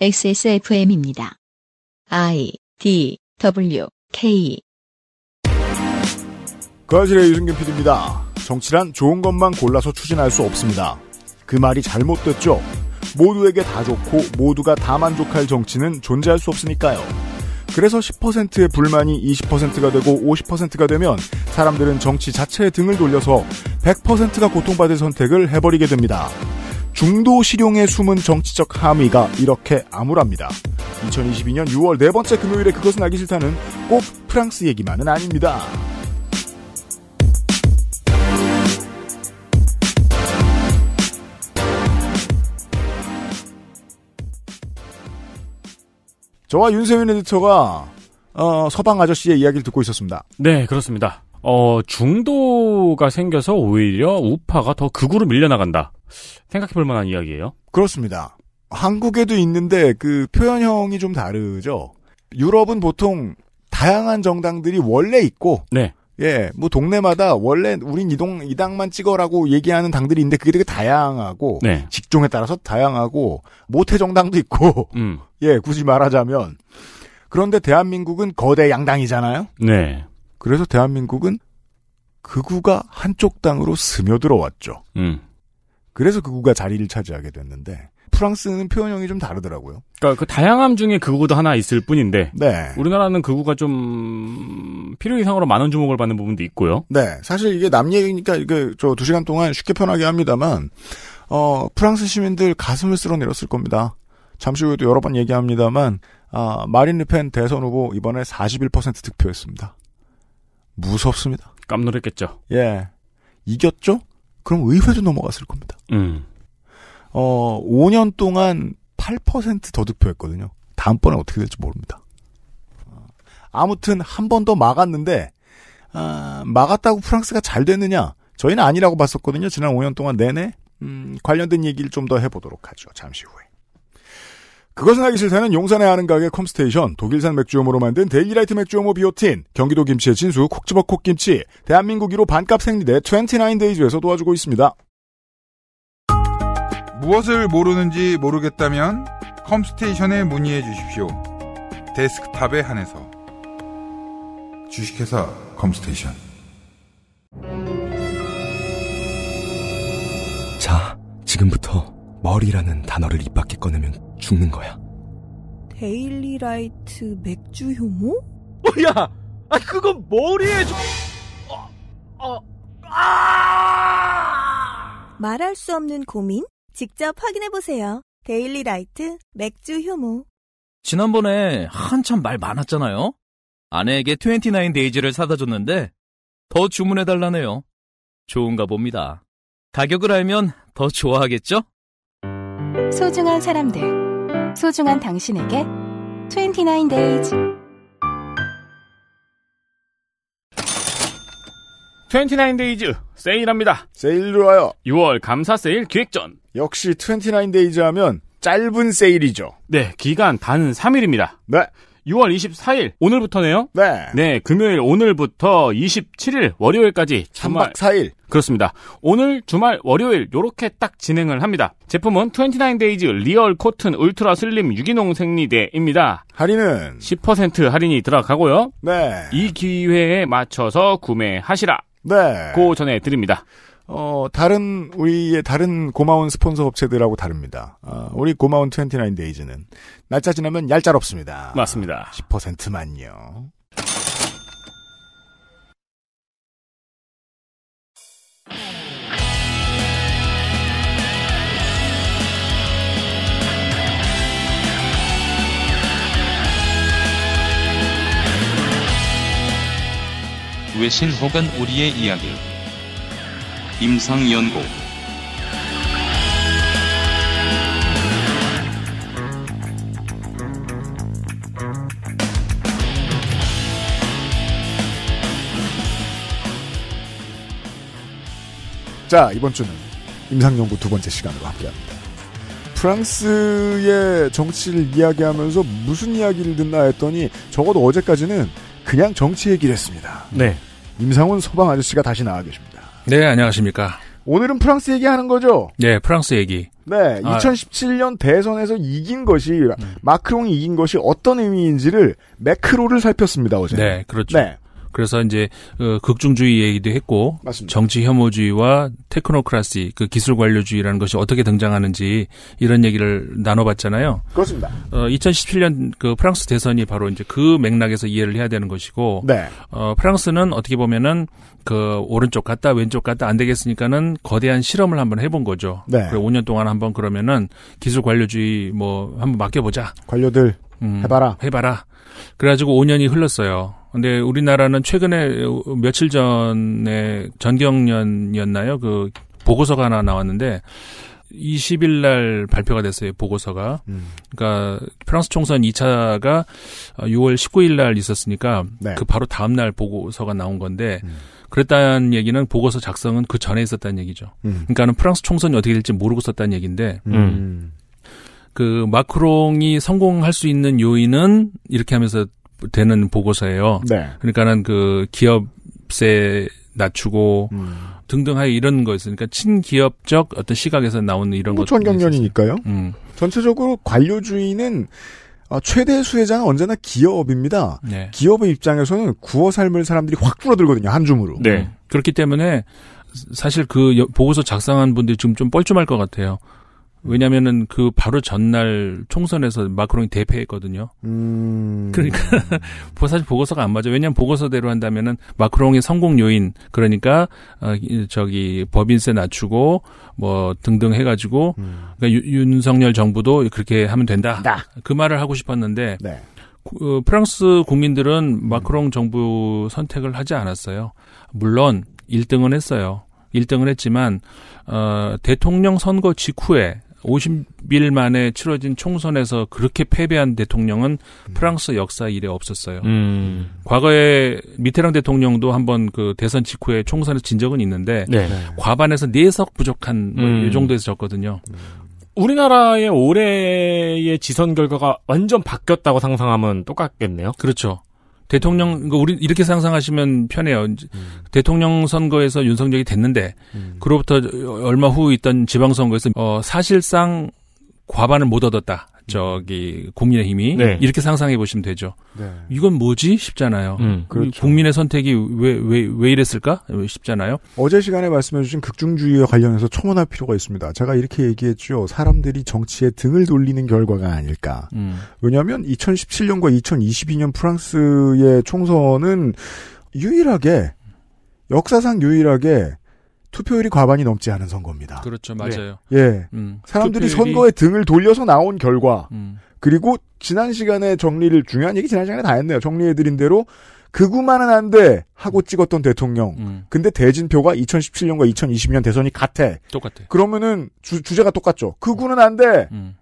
XSFM입니다. I D W K 거실의 그 유승균 PD입니다. 정치란 좋은 것만 골라서 추진할 수 없습니다. 그 말이 잘못됐죠. 모두에게 다 좋고 모두가 다 만족할 정치는 존재할 수 없으니까요. 그래서 10%의 불만이 20%가 되고 50%가 되면 사람들은 정치 자체에 등을 돌려서 100%가 고통받을 선택을 해버리게 됩니다. 중도 실용의 숨은 정치적 함의가 이렇게 암울합니다. 2022년 6월 네 번째 금요일에 그것은 알기 싫다는 꼭 프랑스 얘기만은 아닙니다. 저와 윤세윤 에디터가 어, 서방 아저씨의 이야기를 듣고 있었습니다. 네, 그렇습니다. 어, 중도가 생겨서 오히려 우파가 더 극으로 그 밀려나간다. 생각해 볼 만한 이야기예요. 그렇습니다. 한국에도 있는데 그 표현형이 좀 다르죠. 유럽은 보통 다양한 정당들이 원래 있고 네. 예, 뭐 동네마다 원래 우린 이동 이당만 찍어라고 얘기하는 당들이 있는데 그게 되게 다양하고 네. 직종에 따라서 다양하고 모태 정당도 있고 음. 예, 굳이 말하자면 그런데 대한민국은 거대 양당이잖아요. 네. 그래서 대한민국은 극우가 한쪽 땅으로 스며들어 왔죠. 음. 그래서 극우가 자리를 차지하게 됐는데 프랑스는 표현형이 좀 다르더라고요. 그러니까 그 다양함 중에 극우도 하나 있을 뿐인데 네. 우리나라는 극우가 좀 필요 이상으로 많은 주목을 받는 부분도 있고요. 네, 사실 이게 남 얘기니까 이저 두 시간 동안 쉽게 편하게 합니다만 어, 프랑스 시민들 가슴을 쓸어내렸을 겁니다. 잠시 후에도 여러 번 얘기합니다만 아, 마린 르펜 대선 후보 이번에 41% 득표했습니다. 무섭습니다. 깜놀했겠죠. 예. 이겼죠? 그럼 의회도 넘어갔을 겁니다. 음. 어, 5년 동안 8% 더득표했거든요. 다음번에 어떻게 될지 모릅니다. 어, 아무튼 한 번 더 막았는데 아, 막았다고 프랑스가 잘 됐느냐? 저희는 아니라고 봤었거든요. 지난 5년 동안 내내 음, 관련된 얘기를 좀 더 해보도록 하죠. 잠시 후에. 그것은 하기 싫다는 용산에 아는 가게 컴스테이션, 독일산 맥주염으로 만든 데일리라이트 맥주염호 비오틴, 경기도 김치의 진수 콕지버 콕김치, 대한민국 1로 반값 생리대 29데이즈에서 도와주고 있습니다. 무엇을 모르는지 모르겠다면 컴스테이션에 문의해 주십시오. 데스크탑에 한해서 주식회사 컴스테이션 자, 지금부터 머리라는 단어를 입 밖에 꺼내면 죽는 거야. 데일리라이트 맥주 효모? 뭐야! 아 그건 머리에 저... 어, 어, 아! 말할 수 없는 고민? 직접 확인해 보세요. 데일리라이트 맥주 효모. 지난번에 한참 말 많았잖아요. 아내에게 29 데이지를 사다 줬는데 더 주문해 달라네요. 좋은가 봅니다. 가격을 알면 더 좋아하겠죠? 소중한 사람들, 소중한 당신에게 29days. 29데이즈 세일합니다. 세일 로어와요 6월 감사 세일 기획전. 역시 29데이즈 하면 짧은 세일이죠. 네, 기간 단 3일입니다. 네. 6월 24일 오늘부터네요. 네. 네, 금요일 오늘부터 27일 월요일까지 주말 3박 4일. 그렇습니다. 오늘 주말 월요일 요렇게 딱 진행을 합니다. 제품은 29데이즈 리얼 코튼 울트라 슬림 유기농 생리대입니다. 할인은 10% 할인이 들어가고요. 네. 이 기회에 맞춰서 구매하시라. 네. 고 전해드립니다. 어, 다른, 우리의 다른 고마운 스폰서 업체들하고 다릅니다. 어, 우리 고마운 29데이즈는 날짜 지나면 얄짤없습니다. 맞습니다. 10%만요. 외신 혹은 우리의 이야기 임상연구 자 이번 주는 임상연구 두 번째 시간으로 함께합니다. 프랑스의 정치를 이야기하면서 무슨 이야기를 듣나 했더니 적어도 어제까지는 그냥 정치 얘기를 했습니다. 네. 임상훈 서방 아저씨가 다시 나와 계십니다. 네, 안녕하십니까. 오늘은 프랑스 얘기하는 거죠? 네, 프랑스 얘기. 네, 2017년 아. 대선에서 이긴 것이 음. 마크롱이 이긴 것이 어떤 의미인지를 매크로를 살폈습니다 어제. 네, 그렇죠. 네. 그래서 이제 어, 극중주의 얘기도 했고 맞습니다. 정치 혐오주의와 테크노크라시 그 기술 관료주의라는 것이 어떻게 등장하는지 이런 얘기를 나눠봤잖아요. 그렇습니다. 어, 2017년 그 프랑스 대선이 바로 이제 그 맥락에서 이해를 해야 되는 것이고 네. 어, 프랑스는 어떻게 보면은 그 오른쪽 갔다 왼쪽 갔다 안 되겠으니까는 거대한 실험을 한번 해본 거죠. 네. 그리고 5년 동안 한번 그러면은 기술 관료주의 뭐 한번 맡겨보자. 관료들 음, 해봐라. 해봐라. 그래가지고 5년이 흘렀어요. 근데 우리나라는 최근에 며칠 전에 전경련이었나요? 그 보고서가 하나 나왔는데 20일 날 발표가 됐어요. 보고서가. 음. 그러니까 프랑스 총선 2차가 6월 19일 날 있었으니까 네. 그 바로 다음 날 보고서가 나온 건데 음. 그랬다는 얘기는 보고서 작성은 그 전에 있었다는 얘기죠. 음. 그러니까는 프랑스 총선이 어떻게 될지 모르고 썼다는 얘기인데 음. 음. 음. 그 마크롱이 성공할 수 있는 요인은 이렇게 하면서 되는 보고서예요. 네. 그러니까는 그 기업세 낮추고 음. 등등하여 이런 거 있으니까 그러니까 친기업적 어떤 시각에서 나오는 이런 뭐 것 부천경련이니까요. 음. 전체적으로 관료주의는 어, 최대 수혜자는 언제나 기업입니다. 네. 기업의 입장에서는 구어 삶을 사람들이 확 줄어들거든요 한 줌으로. 네. 그렇기 때문에 사실 그 보고서 작성한 분들이 지금 좀 뻘쭘할 것 같아요. 왜냐면은 그 바로 전날 총선에서 마크롱이 대패했거든요. 음... 그러니까 사실 보고서가 안 맞아. 왜냐면 보고서대로 한다면은 마크롱의 성공 요인 그러니까 어, 저기 법인세 낮추고 뭐 등등 해가지고 음... 그러니까 유, 윤석열 정부도 그렇게 하면 된다. 나. 그 말을 하고 싶었는데 네. 어, 프랑스 국민들은 마크롱 정부 선택을 하지 않았어요. 물론 1등은 했어요. 1등을 했지만 어, 대통령 선거 직후에 50일 만에 치러진 총선에서 그렇게 패배한 대통령은 음. 프랑스 역사 이래 없었어요. 음. 과거에 미테랑 대통령도 한번 그 대선 직후에 총선에진 적은 있는데 네. 과반에서 4석 부족한 음. 뭐 이 정도에서 졌거든요. 음. 우리나라의 올해의 지선 결과가 완전 바뀌었다고 상상하면 똑같겠네요. 그렇죠. 대통령 그러니까 우리 이렇게 상상하시면 편해요. 음. 대통령 선거에서 윤석열이 됐는데 음. 그로부터 얼마 후 있던 지방 선거에서 어 사실상 과반을 못 얻었다. 저기 국민의힘이 네. 이렇게 상상해 보시면 되죠. 네. 이건 뭐지 싶잖아요. 음, 그렇죠. 국민의 선택이 왜 왜왜 왜 이랬을까 싶잖아요. 어제 시간에 말씀해주신 극중주의와 관련해서 첨언할 필요가 있습니다. 제가 이렇게 얘기했죠. 사람들이 정치에 등을 돌리는 결과가 아닐까. 음. 왜냐하면 2017년과 2022년 프랑스의 총선은 유일하게 역사상 유일하게 투표율이 과반이 넘지 않은 선거입니다. 그렇죠, 맞아요. 네. 예, 음, 사람들이 투표율이... 선거에 등을 돌려서 나온 결과 음. 그리고 지난 시간에 정리를 중요한 얘기 지난 시간에 다 했네요. 정리해드린 대로 그구만은 안 돼 하고 음. 찍었던 대통령. 음. 근데 대진표가 2017년과 2020년 대선이 같아. 똑같아. 그러면은 주, 제가 똑같죠. 그구는 안 돼. 음.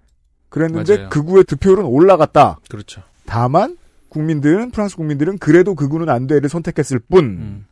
그랬는데 맞아요. 그구의 득표율은 올라갔다. 그렇죠. 다만 국민들은 프랑스 국민들은 그래도 그구는 안 돼를 선택했을 뿐. 음.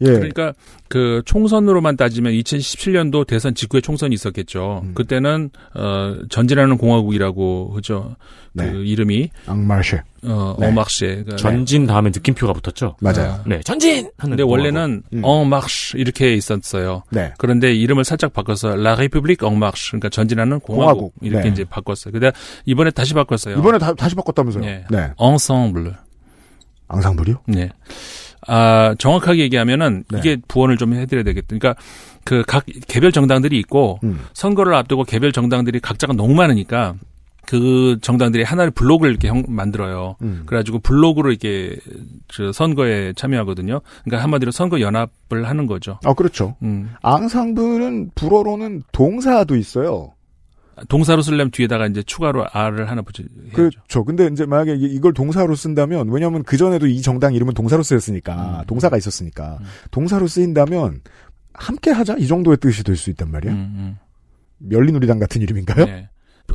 예. 그러니까 그 총선으로만 따지면 2017년도 대선 직후에 총선이 있었겠죠. 음. 그때는 어 전진하는 공화국이라고 그죠. 그 네. 그 이름이 앙마르 어, 네. 어막쉐. 그 그러니까 전진 네. 다음에 느낌표가 붙었죠. 맞아요. 네, 전진. 근데 원래는 엉 음. 어막쉐 이렇게 있었어요. 네. 그런데 이름을 살짝 바꿔서 라리 p u b l i q u 그러니까 전진하는 공화국, 공화국. 이렇게 네. 이제 바꿨어요. 근데 이번에 다시 바꿨어요. 이번에 다, 다시 바꿨다면서요. 네. 네. e n s 앙상블이요? 네. 아, 정확하게 얘기하면은 네. 이게 부원을 좀 해드려야 되겠다. 그러니까 그각 개별 정당들이 있고 음. 선거를 앞두고 개별 정당들이 각자가 너무 많으니까 그 정당들이 하나의 블록을 이렇게 형, 만들어요. 음. 그래가지고 블록으로 이렇게 저 선거에 참여하거든요. 그러니까 한마디로 선거 연합을 하는 거죠. 아 그렇죠. 음. 앙상블은 불어로는 동사도 있어요. 동사로 쓰려면 뒤에다가 이제 추가로 R을 하나 붙여. 야 그렇죠. 근데 이제 만약에 이걸 동사로 쓴다면, 왜냐면 하그전에도 이 정당 이름은 동사로 쓰였으니까, 음. 동사가 있었으니까, 음. 동사로 쓰인다면, 함께 하자? 이 정도의 뜻이 될 수 있단 말이야. 음, 음, 열린우리당 같은 이름인가요? 네. 예.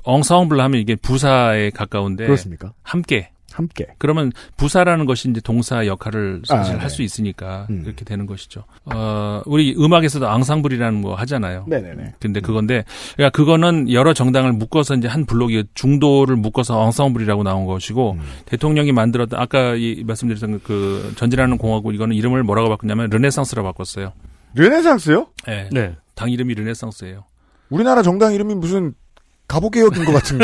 엉사움불라 하면 이게 부사에 가까운데. 그렇습니까? 함께. 함께. 그러면 부사라는 것이 이제 동사 역할을 아, 사실 아, 할수 네. 있으니까 음. 이렇게 되는 것이죠. 어, 우리 음악에서도 앙상블이라는 거 하잖아요. 네네네. 근데 음. 그건데, 그러니까 그거는 여러 정당을 묶어서 이제 한 블록이 중도를 묶어서 앙상블이라고 나온 것이고, 음. 대통령이 만들었던, 아까 이 말씀드렸던 그 전진하는 공화국 이거는 이름을 뭐라고 바꿨냐면 르네상스로 바꿨어요. 르네상스요? 네. 네. 당 이름이 르네상스예요. 우리나라 정당 이름이 무슨 가보개혁인 것 같은.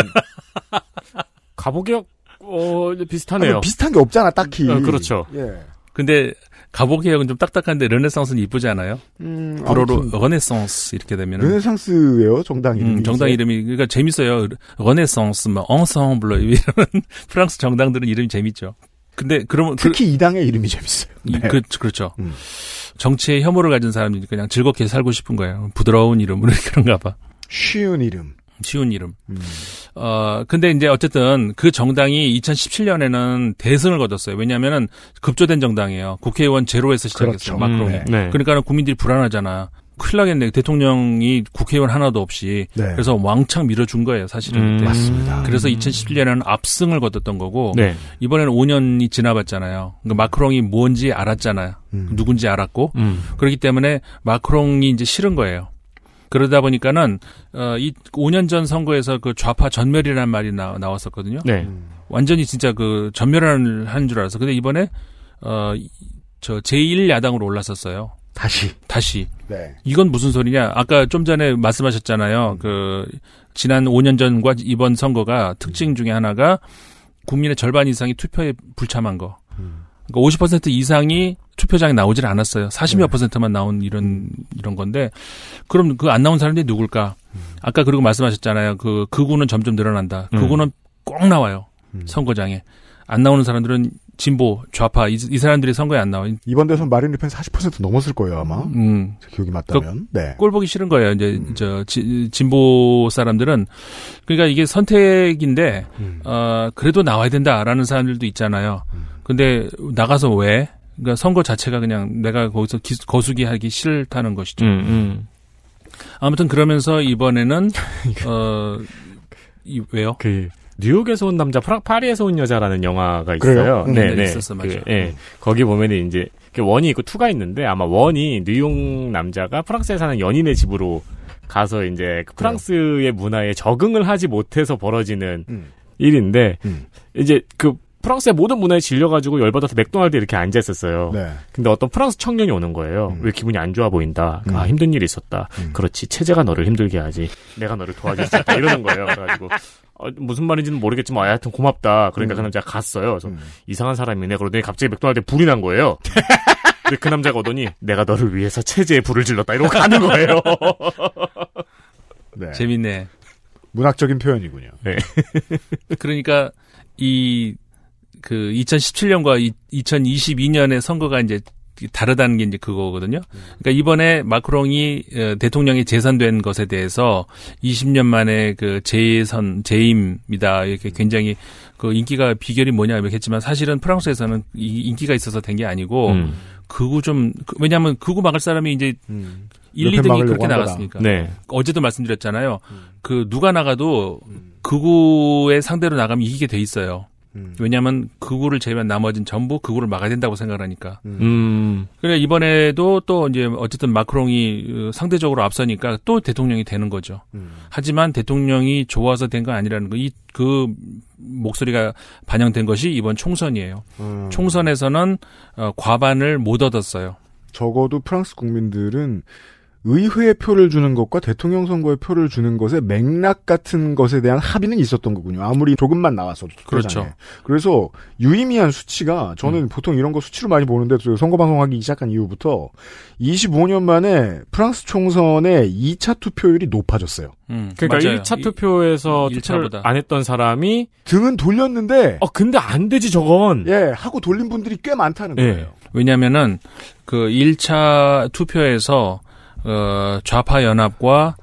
가보개혁 어, 비슷하네요. 아니, 비슷한 게 없잖아, 딱히. 어, 그렇죠. 예. 근데 가보 개혁은 좀 딱딱한데 르네상스는 이쁘지 않아요? 음, 불어로 르네상스 이렇게 되면 르네상스예요 정당 음, 이름이 음, 정당 이름이 그러니까 재밌어요 르네상스 뭐, 엉성블러 이런 프랑스 정당들은 이름이 재밌죠. 근데 그러면 그 특히 그, 이 당의 이름이 재밌어요. 네. 그, 그렇죠. 음. 정치의 혐오를 가진 사람이 그냥 즐겁게 살고 싶은 거예요. 부드러운 이름으로 그런가 봐. 쉬운 이름. 쉬운 이름. 음. 어, 근데 이제 어쨌든 그 정당이 2017년에는 대승을 거뒀어요. 왜냐면은 급조된 정당이에요. 국회의원 제로에서 시작했어요. 그렇죠. 마크롱. 음, 네. 네. 그러니까는 국민들이 불안하잖아. 큰일 나겠네. 대통령이 국회의원 하나도 없이. 네. 그래서 왕창 밀어준 거예요, 사실은. 음, 맞습니다. 그래서 2017년에는 음. 압승을 거뒀던 거고. 네. 이번에는 5년이 지나봤잖아요. 그러니까 마크롱이 뭔지 알았잖아요. 음. 누군지 알았고. 음. 그렇기 때문에 마크롱이 이제 싫은 거예요. 그러다 보니까는 어, 이 5년 전 선거에서 그 좌파 전멸이라는 말이 나, 나왔었거든요. 네. 완전히 진짜 그 전멸을 한줄 알았어. 근데 이번에 어, 저 제1야당으로 올라섰어요 다시. 다시. 네. 이건 무슨 소리냐? 아까 좀 전에 말씀하셨잖아요. 음. 그 지난 5년 전과 이번 선거가 특징 중에 하나가 국민의 절반 이상이 투표에 불참한 거. 음. 그러니까 50% 이상이 투표장에 나오질 않았어요. 40몇 네. 퍼센트만 나온 이런 음. 이런 건데 그럼 그 안 나온 사람들이 누굴까? 음. 아까 그리고 말씀하셨잖아요. 그그우는 점점 늘어난다. 그우는꼭 음. 나와요. 음. 선거장에. 안 나오는 사람들은 진보, 좌파 이, 이 사람들이 선거에 안 나와. 이번 대선 마린 리펜 40% 넘었을 거예요 아마. 음. 기억이 맞다면. 그, 네. 꼴 보기 싫은 거예요. 이제 음. 저 지, 진보 사람들은 그러니까 이게 선택인데 어, 그래도 나와야 된다라는 사람들도 있잖아요. 음. 근데 나가서 왜? 그러니까 선거 자체가 그냥 내가 거기서 기, 거수기 하기 싫다는 것이죠. 음, 음. 아무튼 그러면서 이번에는 어 이, 왜요? 그 뉴욕에서 온 남자, 프랑 파리에서 온 여자라는 영화가 있어요. 응. 네, 네, 네, 있었어 맞아. 그, 예. 네. 거기 보면은 이제 그 원이 있고 투가 있는데 아마 원이 뉴욕 남자가 프랑스에 사는 연인의 집으로 가서 이제 그 프랑스의 문화에 적응을 하지 못해서 벌어지는 음. 일인데 음. 이제 그 프랑스의 모든 문화에 질려가지고 열받아서 맥도날드 에 이렇게 앉아 있었어요. 네. 근데 어떤 프랑스 청년이 오는 거예요. 음. 왜 기분이 안 좋아 보인다. 음. 아 힘든 일이 있었다. 음. 그렇지 체제가 너를 힘들게 하지. 내가 너를 도와줄 수 있다 이러는 거예요. 그래가지고 어, 무슨 말인지는 모르겠지만 아, 하여튼 고맙다. 그러니까 그 음. 남자가 갔어요. 그래서 음. 이상한 사람이네. 그러더니 갑자기 맥도날드에 불이 난 거예요. 근데 그 남자가 오더니 내가 너를 위해서 체제에 불을 질렀다 이러고 가는 거예요. 네. 재밌네. 문학적인 표현이군요. 네. 그러니까 이그 2017년과 이, 2022년의 선거가 이제 다르다는 게 이제 그거거든요. 그러니까 이번에 마크롱이 어, 대통령이 재선된 것에 대해서 20년 만에 그 재선 재임이다 이렇게 굉장히 그 인기가 비결이 뭐냐 이렇게 했지만 사실은 프랑스에서는 인기가 있어서 된 게 아니고 음. 그구 좀 그, 왜냐하면 그구 막을 사람이 이제 음. 1, 2등이 그렇게 나갔으니까. 네. 어제도 말씀드렸잖아요. 음. 그 누가 나가도 음. 그구의 상대로 나가면 이기게 돼 있어요. 음. 왜냐하면 그구를 제외한 나머진 전부 그구를 막아야 된다고 생각을 하니까. 음. 음. 그래 그러니까 이번에도 또 이제 어쨌든 마크롱이 어, 상대적으로 앞서니까 또 대통령이 되는 거죠. 음. 하지만 대통령이 좋아서 된 건 아니라는 거. 이그 목소리가 반영된 것이 이번 총선이에요. 음. 총선에서는 어, 과반을 못 얻었어요. 적어도 프랑스 국민들은 의회 표를 주는 것과 대통령 선거에 표를 주는 것의 맥락 같은 것에 대한 합의는 있었던 거군요. 아무리 조금만 나왔어도. 그렇죠. 회장 그래서 유의미한 수치가 저는 음. 보통 이런 거 수치로 많이 보는데 선거 방송하기 시작한 이후부터 25년 만에 프랑스 총선의 2차 투표율이 높아졌어요. 음, 그러니까 맞아요. 1차 투표에서 투표를 안 했던 사람이 등은 돌렸는데 어 근데 안 되지 저건. 예, 하고 돌린 분들이 꽤 많다는 예. 거예요. 왜냐면은 그 1차 투표에서 어, 좌파 연합과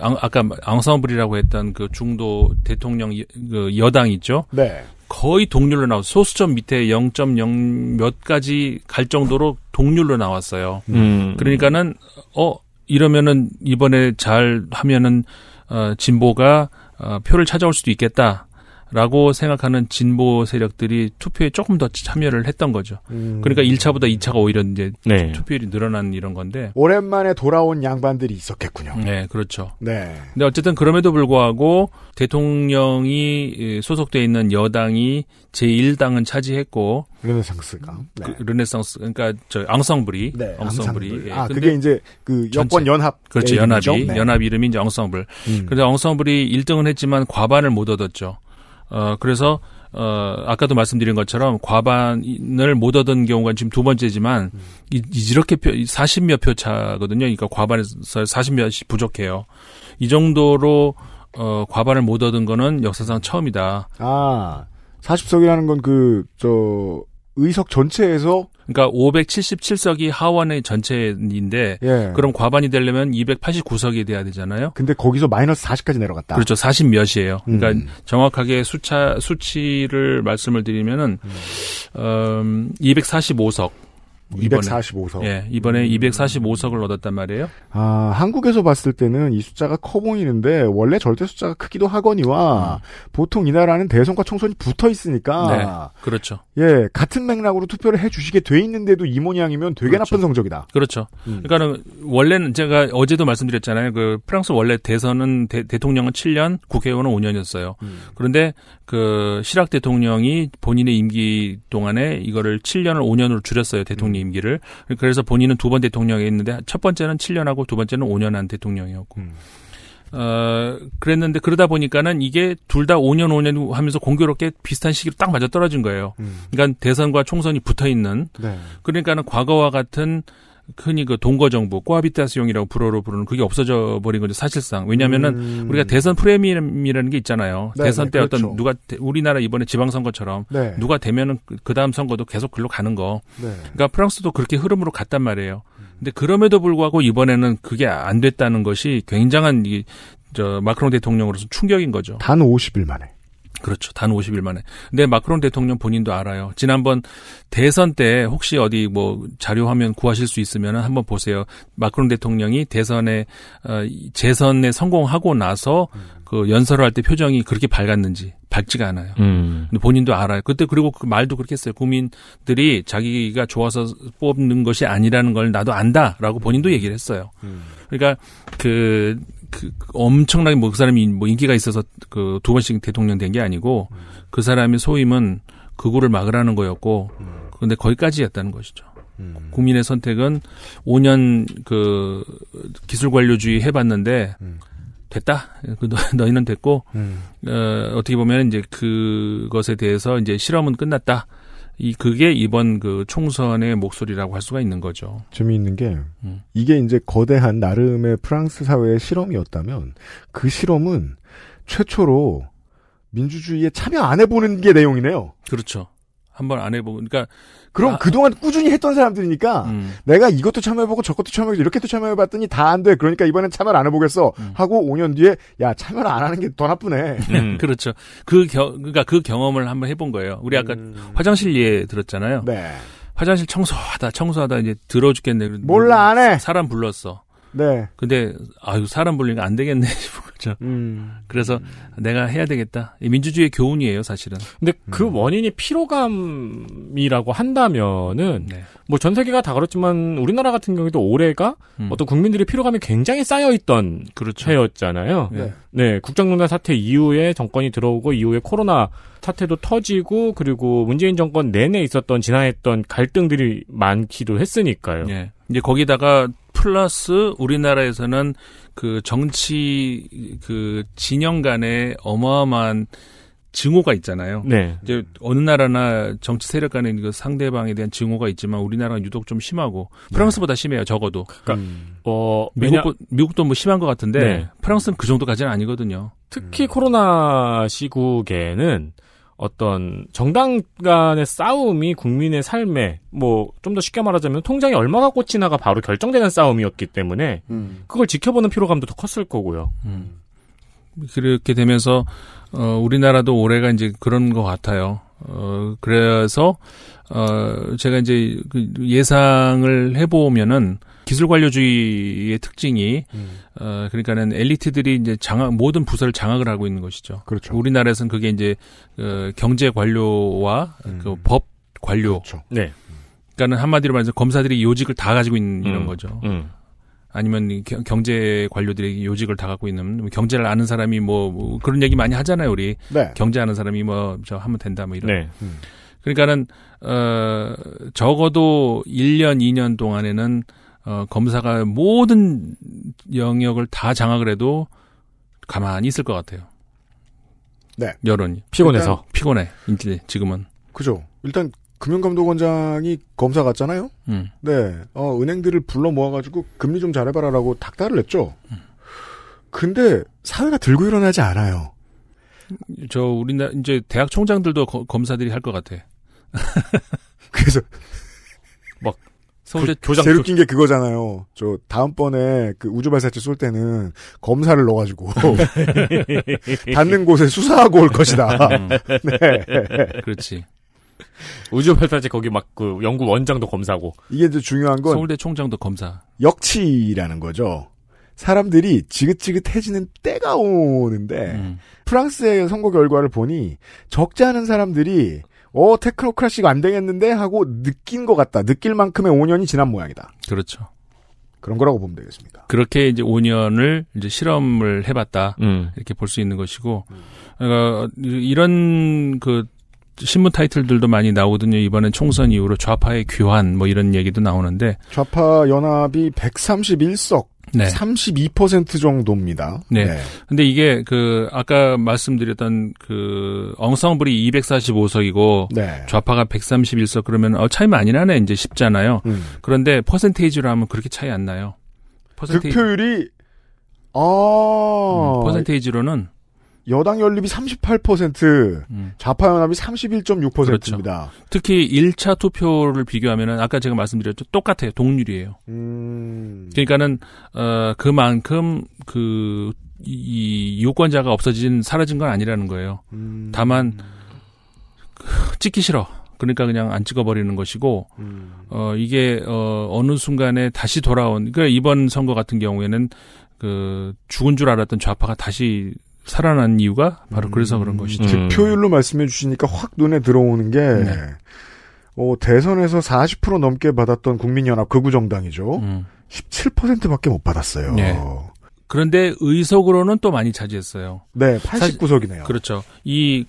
아까 앙상블이라고 했던 그 중도 대통령 여, 그 여당 있죠. 네. 거의 동률로 나왔 소수점 밑에 0.0 몇 가지 갈 정도로 동률로 나왔어요. 음. 그러니까는 어 이러면은 이번에 잘 하면은 어 진보가 어, 표를 찾아올 수도 있겠다. 라고 생각하는 진보 세력들이 투표에 조금 더 참여를 했던 거죠. 음. 그러니까 1차보다 2차가 오히려 이제 네. 투표율이 늘어난 이런 건데. 오랜만에 돌아온 양반들이 있었겠군요. 네, 그렇죠. 네. 근데 어쨌든 그럼에도 불구하고 대통령이 예, 소속돼 있는 여당이 제1당은 차지했고. 르네상스가. 네. 그 르네상스, 그러니까 저 앙성블이. 네, 앙성블이. 예. 아, 그게 이제 그 여권 연합. 그렇죠, 연합이. 네. 연합 이름이 이제 앙성블. 음. 그래서 앙성블이 1등은 했지만 과반을 못 얻었죠. 어, 그래서 어, 아까도 말씀드린 것처럼 과반을 못 얻은 경우가 지금 두 번째지만 음. 이, 이렇게 표, 40몇 표 차거든요. 그러니까 과반에서 40몇이 부족해요. 이 정도로 어, 과반을 못 얻은 거는 역사상 처음이다. 아, 40석이라는 건 그, 저, 의석 전체에서 그러니까 577석이 하원의 전체인데 예. 그럼 과반이 되려면 289석이 돼야 되잖아요. 근데 거기서 마이너스 40까지 내려갔다. 그렇죠. 40 몇이에요. 그러니까 음. 그러니까 정확하게 수차 수치를 말씀을 드리면은 음. 음, 245석 245석. 뭐 예, 이번에 245석을 얻었단 말이에요. 아, 한국에서 봤을 때는 이 숫자가 커 보이는데 원래 절대 숫자가 크기도 하거니와 음. 보통 이 나라는 대선과 총선이 붙어 있으니까 네, 그렇죠. 예, 같은 맥락으로 투표를 해 주시게 돼 있는데도 이 모양이면 되게 그렇죠. 나쁜 성적이다. 그렇죠. 음. 그러니까는 원래는 제가 어제도 말씀드렸잖아요. 그 프랑스 원래 대선은 대, 통령은 7년, 국회의원은 5년이었어요. 음. 그런데 그 실학 대통령이 본인의 임기 동안에 이거를 7년을 5년으로 줄였어요. 대통령이 임기를 그래서 본인은 두 번 대통령이 있는데 첫 번째는 7년하고 두 번째는 5년 한 대통령이었고 음. 어, 그랬는데 그러다 보니까는 이게 둘 다 5년 5년 하면서 공교롭게 비슷한 시기로 딱 맞아 떨어진 거예요. 음. 그러니까 대선과 총선이 붙어 있는. 네. 그러니까는 과거와 같은 흔히 그 동거 정부 꼬아비타스용이라고 불어로 부르는 그게 없어져 버린 거죠 사실상 왜냐면은 음. 우리가 대선 프레미엄이라는 게 있잖아요 네네, 네, 대선 때 그렇죠. 어떤 누가 우리나라 이번에 지방선거처럼 네. 누가 되면은 그, 그 다음 선거도 계속 글로 가는 거 네. 그러니까 프랑스도 그렇게 흐름으로 갔단 말이에요 음. 근데 그럼에도 불구하고 이번에는 그게 안 됐다는 것이 굉장한 이저 마크롱 대통령으로서 충격인 거죠 단 50일 만에 그렇죠. 단 50일 만에. 근데 마크롱 대통령 본인도 알아요. 지난번 대선 때 혹시 어디 뭐 자료 화면 구하실 수 있으면 한번 보세요. 마크롱 대통령이 대선에 어, 재선에 성공하고 나서 음. 그 연설을 할 때 표정이 그렇게 밝았는지 밝지가 않아요. 음. 근데 본인도 알아요. 그때 그리고 그 말도 그렇게 했어요. 국민들이 자기가 좋아서 뽑는 것이 아니라는 걸 나도 안다라고 본인도 얘기를 했어요. 음. 그러니까 그, 그, 그 엄청나게 뭐 그 사람이 뭐 인기가 있어서 그 두 번씩 대통령 된 게 아니고 음. 그 사람의 소임은 그구를 막으라는 거였고 음. 그런데 거기까지였다는 것이죠. 음. 국민의 선택은 5년 그 기술관료주의 해봤는데 음. 됐다. 그 너, 너 희는 됐고, 음. 어, 어떻게 보면 이제 그것에 대해서 이제 실험은 끝났다. 이, 그게 이번 그 총선의 목소리라고 할 수가 있는 거죠. 재미있는 게, 음. 이게 이제 거대한 나름의 프랑스 사회의 실험이었다면, 그 실험은 최초로 민주주의에 참여 안 해보는 게 내용이네요. 그렇죠. 한번 안 해보고 그러니까 그럼 아, 그동안 꾸준히 했던 사람들이니까 음. 내가 이것도 참여해보고 저것도 참여해보고 이렇게도 참여해봤더니 다 안돼 그러니까 이번엔 참여를 안 해보겠어 음. 하고 5년 뒤에 야 참여를 안 하는 게 더 나쁘네 음. 음. 그렇죠 그 겨, 그러니까 그 경험을 한번 해본 거예요 우리 아까 음. 화장실 예 들었잖아요 네. 화장실 청소하다 청소하다 이제 들어 죽겠네 몰라 안 해 사람 불렀어 네. 근데 아유 사람 불리니안 되겠네 싶은 죠 음. 그래서 내가 해야 되겠다. 민주주의의 교훈이에요, 사실은. 근데 그 음. 원인이 피로감이라고 한다면은 네. 뭐전 세계가 다 그렇지만 우리나라 같은 경우도 에 올해가 음. 어떤 국민들의 피로감이 굉장히 쌓여 있던 그렇죠. 해였잖아요. 네. 네. 네. 국정농단 사태 이후에 정권이 들어오고 이후에 코로나 사태도 터지고 그리고 문재인 정권 내내 있었던 지난했던 갈등들이 많기도 했으니까요. 네. 이제 거기다가 플러스 우리나라에서는 그 정치 그 진영 간의 어마어마한 증오가 있잖아요. 네. 이제 어느 나라나 정치 세력 간의 그 상대방에 대한 증오가 있지만 우리나라는 유독 좀 심하고 네. 프랑스보다 심해요. 적어도. 그러니까 음. 어 미국 도 미국도 뭐 심한 것 같은데 네. 프랑스는 그 정도까지는 아니거든요. 특히 음. 코로나 시국에는 어떤 정당 간의 싸움이 국민의 삶에 뭐 좀 더 쉽게 말하자면 통장이 얼마가 꽂히나가 바로 결정되는 싸움이었기 때문에 음. 그걸 지켜보는 피로감도 더 컸을 거고요. 음. 그렇게 되면서 어 우리나라도 올해가 이제 그런 것 같아요. 어 그래서 어 제가 이제 그 예상을 해보면은 기술 관료주의의 특징이 음. 어 그러니까는 엘리트들이 이제 장악 모든 부서를 장악을 하고 있는 것이죠. 그렇죠. 우리나라에서는 그게 이제 어, 경제 관료와 음. 그법 관료. 그렇죠. 네. 그러니까는 한마디로 말해서 검사들이 요직을 다 가지고 있는 음. 이런 거죠. 음. 아니면 경제 관료들이 요직을 다 갖고 있는 경제를 아는 사람이 뭐, 뭐 그런 얘기 많이 하잖아요 우리 네. 경제 아는 사람이 뭐저 하면 된다 뭐 이런 네. 음. 그러니까는 어 적어도 1년 2년 동안에는 어, 검사가 모든 영역을 다 장악을 해도 가만히 있을 것 같아요. 네. 여론이. 피곤해서. 일단, 피곤해. 인제 지금은. 그죠. 일단 금융감독원장이 검사 같잖아요. 음. 네. 어, 은행들을 불러 모아가지고 금리 좀 잘해봐라라고 닥달을 했죠. 음. 근데 사회가 들고 일어나지 않아요. 저 우리나라 이제 대학 총장들도 거, 검사들이 할 것 같아. 그래서 막 서울대 그, 교장 제일 웃긴 게 그거잖아요. 저 다음번에 그 우주발사체 쏠 때는 검사를 넣어가지고 닿는 곳에 수사하고 올 것이다. 음. 네. 그렇지. 우주발사체 거기 막 그 연구 원장도 검사고 이게 이제 중요한 건 서울대 총장도 검사. 역치라는 거죠. 사람들이 지긋지긋해지는 때가 오는데 음. 프랑스의 선거 결과를 보니 적지 않은 사람들이 어, 테크노크라시가 안 되겠는데? 하고 느낀 것 같다. 느낄 만큼의 5년이 지난 모양이다. 그렇죠. 그런 거라고 보면 되겠습니다. 그렇게 이제 5년을 이제 실험을 해봤다. 음. 이렇게 볼 수 있는 것이고, 그러니까 이런 그 신문 타이틀들도 많이 나오거든요. 이번엔 총선 이후로 좌파의 귀환 뭐 이런 얘기도 나오는데 좌파 연합이 131석 네. 32% 정도입니다. 네. 네. 근데 이게 그 아까 말씀드렸던 그엉성블이 245석이고 네. 좌파가 131석 그러면 어 차이 많이 나네 이제 쉽잖아요. 음. 그런데 퍼센테이지로 하면 그렇게 차이 안 나요. 퍼센테이 득표율이 아 음, 퍼센테이지로는 여당 연립이 38%, 음. 좌파 연합이 31.6%입니다. 그렇죠. 특히 1차 투표를 비교하면 아까 제가 말씀드렸죠. 똑같아요. 동률이에요. 음. 그러니까는 어 그만큼 그이 유권자가 없어진 사라진 건 아니라는 거예요. 음. 다만 찍기 싫어. 그러니까 그냥 안 찍어버리는 것이고 음. 어 이게 어 어느 순간에 다시 돌아온 그러니까 이번 선거 같은 경우에는 그 죽은 줄 알았던 좌파가 다시 살아난 이유가 바로 음. 그래서 그런 것이죠. 음. 득표율로 말씀해 주시니까 확 눈에 들어오는 게 네. 어, 대선에서 40% 넘게 받았던 국민연합 극우정당이죠. 음. 17%밖에 못 받았어요. 네. 그런데 의석으로는 또 많이 차지했어요. 네, 89석이네요. 사, 그렇죠. 이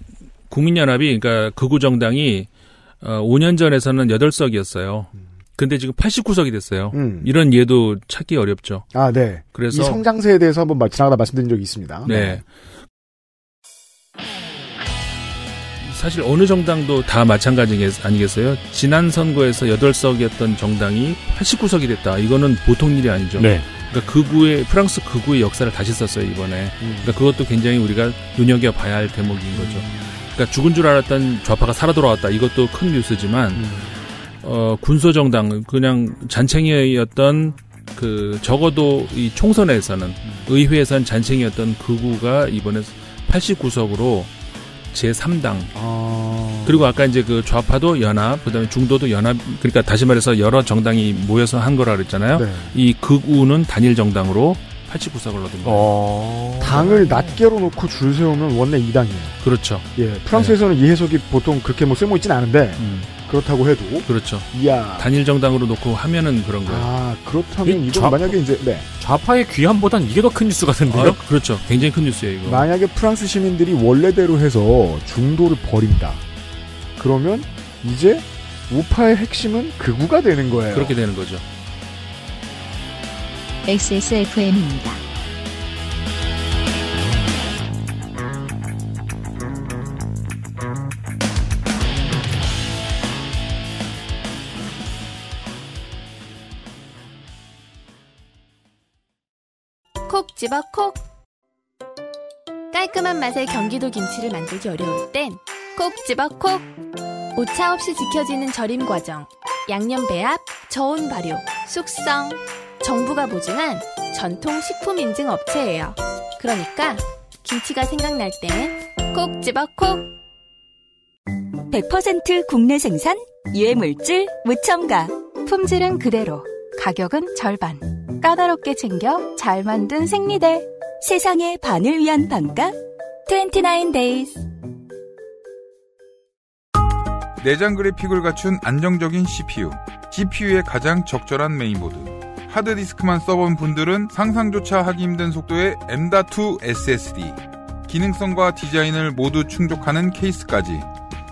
국민연합이 그러니까 극우정당이 어, 5년 전에서는 8석이었어요. 음. 근데 지금 89석이 됐어요. 음. 이런 예도 찾기 어렵죠. 아, 네. 그래서 이 성장세에 대해서 한번 지나가다 말씀드린 적이 있습니다. 네. 네. 사실 어느 정당도 다 마찬가지 아니겠어요? 지난 선거에서 8석이었던 정당이 89석이 됐다. 이거는 보통 일이 아니죠. 네. 그러니까 그구의 프랑스 그구의 역사를 다시 썼어요 이번에. 음. 그러니까 그것도 굉장히 우리가 눈여겨 봐야 할 대목인 거죠. 그러니까 죽은 줄 알았던 좌파가 살아 돌아왔다. 이것도 큰 뉴스지만 음. 어, 군소정당 그냥 잔챙이였던 그 적어도 이 총선에서는 의회에선 잔챙이였던 그구가 이번에 89석으로 제3당 아... 그리고 아까 이제 그 좌파도 연합 그다음에 중도도 연합 그러니까 다시 말해서 여러 정당이 모여서 한 거라 그랬잖아요. 네. 이 극우는 단일 정당으로 89석을 얻은 거예요. 어... 당을 낱개로 놓고 줄 세우면 원래 2당이에요. 그렇죠. 예, 프랑스에서는 네. 이 해석이 보통 그렇게 뭐 쓸모 있진 않은데 음. 그렇다고 해도 그렇죠. 이야 단일 정당으로 놓고 하면은 그런 거예요. 아 그렇다면 이거 좌... 만약에 이제 네. 좌파의 귀환보단 이게 더 큰 뉴스 같은데요? 아, 그렇죠. 굉장히 큰 뉴스예요. 이거. 만약에 프랑스 시민들이 원래대로 해서 중도를 버린다. 그러면 이제 우파의 핵심은 극우가 되는 거예요. 그렇게 되는 거죠. XSFM입니다. 집어 콕! 깔끔한 맛의 경기도 김치를 만들기 어려울 땐 콕 집어 콕! 오차 없이 지켜지는 절임 과정, 양념 배합, 저온 발효, 숙성. 정부가 보증한 전통 식품 인증 업체예요. 그러니까 김치가 생각날 땐콕 집어 콕! 100% 국내 생산, 유해물질, 무첨가. 품질은 그대로, 가격은 절반. 까다롭게 챙겨 잘 만든 생리대 세상의 반을 위한 반값 29days 내장 그래픽을 갖춘 안정적인 CPU g p u 의 가장 적절한 메인보드 하드디스크만 써본 분들은 상상조차 하기 힘든 속도의 M.2 SSD, 기능성과 디자인을 모두 충족하는 케이스까지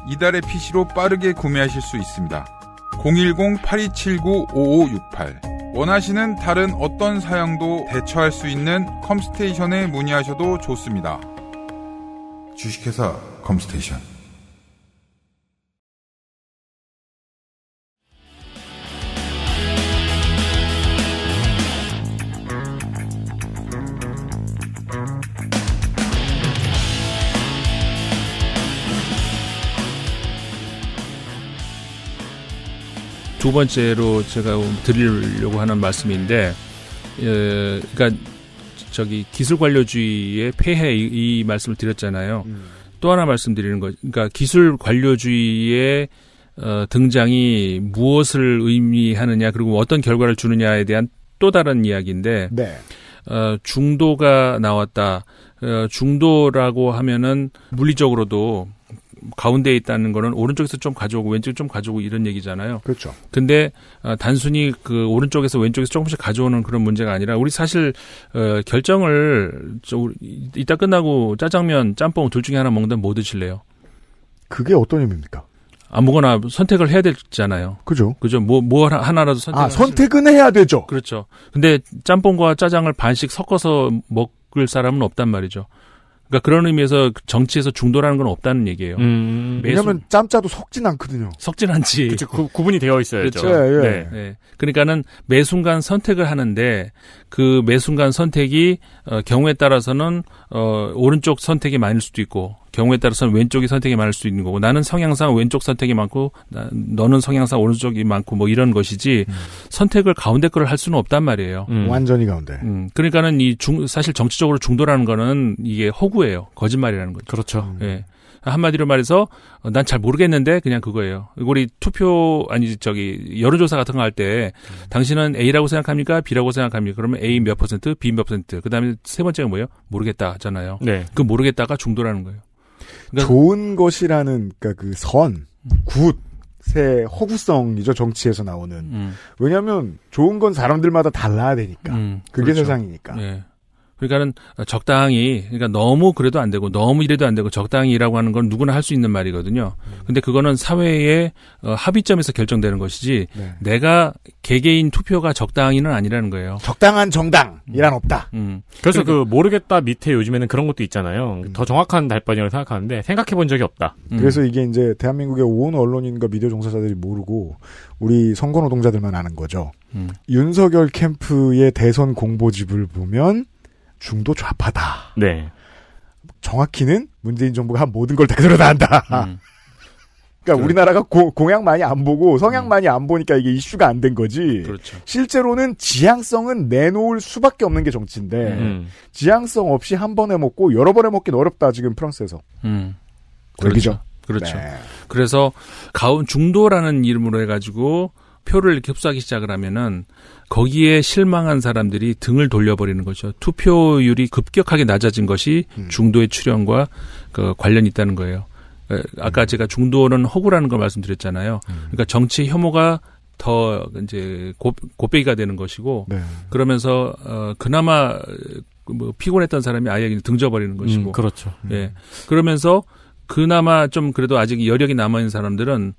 이달의 PC로 빠르게 구매하실 수 있습니다. 010-8279-5568 원하시는 다른 어떤 사양도 대처할 수 있는 컴스테이션에 문의하셔도 좋습니다. 주식회사 컴스테이션 두 번째로 제가 드리려고 하는 말씀인데, 예, 그러니까 저기 기술 관료주의의 폐해 이, 이 말씀을 드렸잖아요. 음. 또 하나 말씀드리는 거, 그러니까 기술 관료주의의 어, 등장이 무엇을 의미하느냐 그리고 어떤 결과를 주느냐에 대한 또 다른 이야기인데 네. 어, 중도가 나왔다. 어, 중도라고 하면은 물리적으로도 가운데에 있다는 거는 오른쪽에서 좀 가져오고 왼쪽 에좀 가져오고 이런 얘기잖아요. 그렇죠. 근데 어, 단순히 그 오른쪽에서 왼쪽에서 조금씩 가져오는 그런 문제가 아니라 우리 사실 어, 결정을 저, 이따 끝나고 짜장면, 짬뽕 둘 중에 하나 먹는다면 뭐 드실래요? 그게 어떤 의미입니까? 아무거나 선택을 해야 되잖아요. 그죠. 그죠. 뭐, 뭐 하나라도 선택 아, 선택은 해야 되죠. 그렇죠. 근데 짬뽕과 짜장을 반씩 섞어서 먹을 사람은 없단 말이죠. 그러니까 그런 의미에서 정치에서 중도라는 건 없다는 얘기예요. 음, 왜냐하면 짬짜도 속진 않거든요. 속진 않지. 그쵸, 구, 분이 되어 있어야죠. 그렇죠. 예, 예. 네. 네. 그러니까는 매 순간 선택을 하는데 그매 순간 선택이 어, 경우에 따라서는 어, 오른쪽 선택이 많을 수도 있고 경우에 따라서는 왼쪽이 선택이 많을 수도 있는 거고 나는 성향상 왼쪽 선택이 많고 나, 너는 성향상 오른쪽이 많고 뭐 이런 것이지 음. 선택을 가운데 거를 할 수는 없단 말이에요. 음. 완전히 가운데. 음. 그러니까는 이중 사실 정치적으로 중도라는 거는 이게 허구예요. 거짓말이라는 거죠. 그렇죠. 예. 한마디로 말해서 난 잘 모르겠는데 그냥 그거예요. 우리 투표 아니 저기 여론조사 같은 거 할 때 당신은 A라고 생각합니까? B라고 생각합니까? 그러면 A 몇 퍼센트, B 몇 퍼센트. 그다음에 세 번째가 뭐예요? 모르겠다잖아요. 네. 그 모르겠다가 중도라는 거예요. 그러니까 좋은 것이라는 그러니까 그 선, 음. 굿, 세 허구성이죠 정치에서 나오는. 음. 왜냐하면 좋은 건 사람들마다 달라야 되니까. 음, 그게 그렇죠. 세상이니까. 네. 그러니까는 적당히 그러니까 너무 그래도 안 되고 너무 이래도 안 되고 적당히라고 하는 건 누구나 할 수 있는 말이거든요. 음. 근데 그거는 사회의 어, 합의점에서 결정되는 것이지 네. 내가 개개인 투표가 적당히는 아니라는 거예요. 적당한 정당이란 음. 없다. 음. 그래서 그러니까, 그 모르겠다 밑에 요즘에는 그런 것도 있잖아요. 음. 더 정확한 달반이라고 생각하는데 생각해 본 적이 없다. 음. 그래서 이게 이제 대한민국의 온 언론인과 미디어 종사자들이 모르고 우리 선거 노동자들만 아는 거죠. 음. 윤석열 캠프의 대선 공보집을 보면 중도 좌파다. 네. 정확히는 문재인 정부가 한 모든 걸다 그대로 다 한다. 음. 그러니까 그 우리나라가 고, 공약 많이 안 보고 성향 음. 많이 안 보니까 이게 이슈가 안 된 거지. 그렇죠. 실제로는 지향성은 내놓을 수밖에 없는 게 정치인데 음. 음. 지향성 없이 한 번에 먹고 여러 번에 먹긴 어렵다 지금 프랑스에서. 음. 그렇죠. 그렇죠. 네. 그래서 가온 중도라는 이름으로 해가지고 표를 이렇게 흡수하기 시작을 하면은 거기에 실망한 사람들이 등을 돌려버리는 거죠. 투표율이 급격하게 낮아진 것이 음. 중도의 출현과 그 관련이 있다는 거예요. 아까 음. 제가 중도는 허구라는 걸 말씀드렸잖아요. 음. 그러니까 정치 혐오가 더 이제 곱 고배기가 되는 것이고 네. 그러면서 어 그나마 뭐 피곤했던 사람이 아예 그냥 등져버리는 것이고 음, 그렇죠. 예. 그러면서 그나마 좀 그래도 아직 여력이 남아 있는 사람들은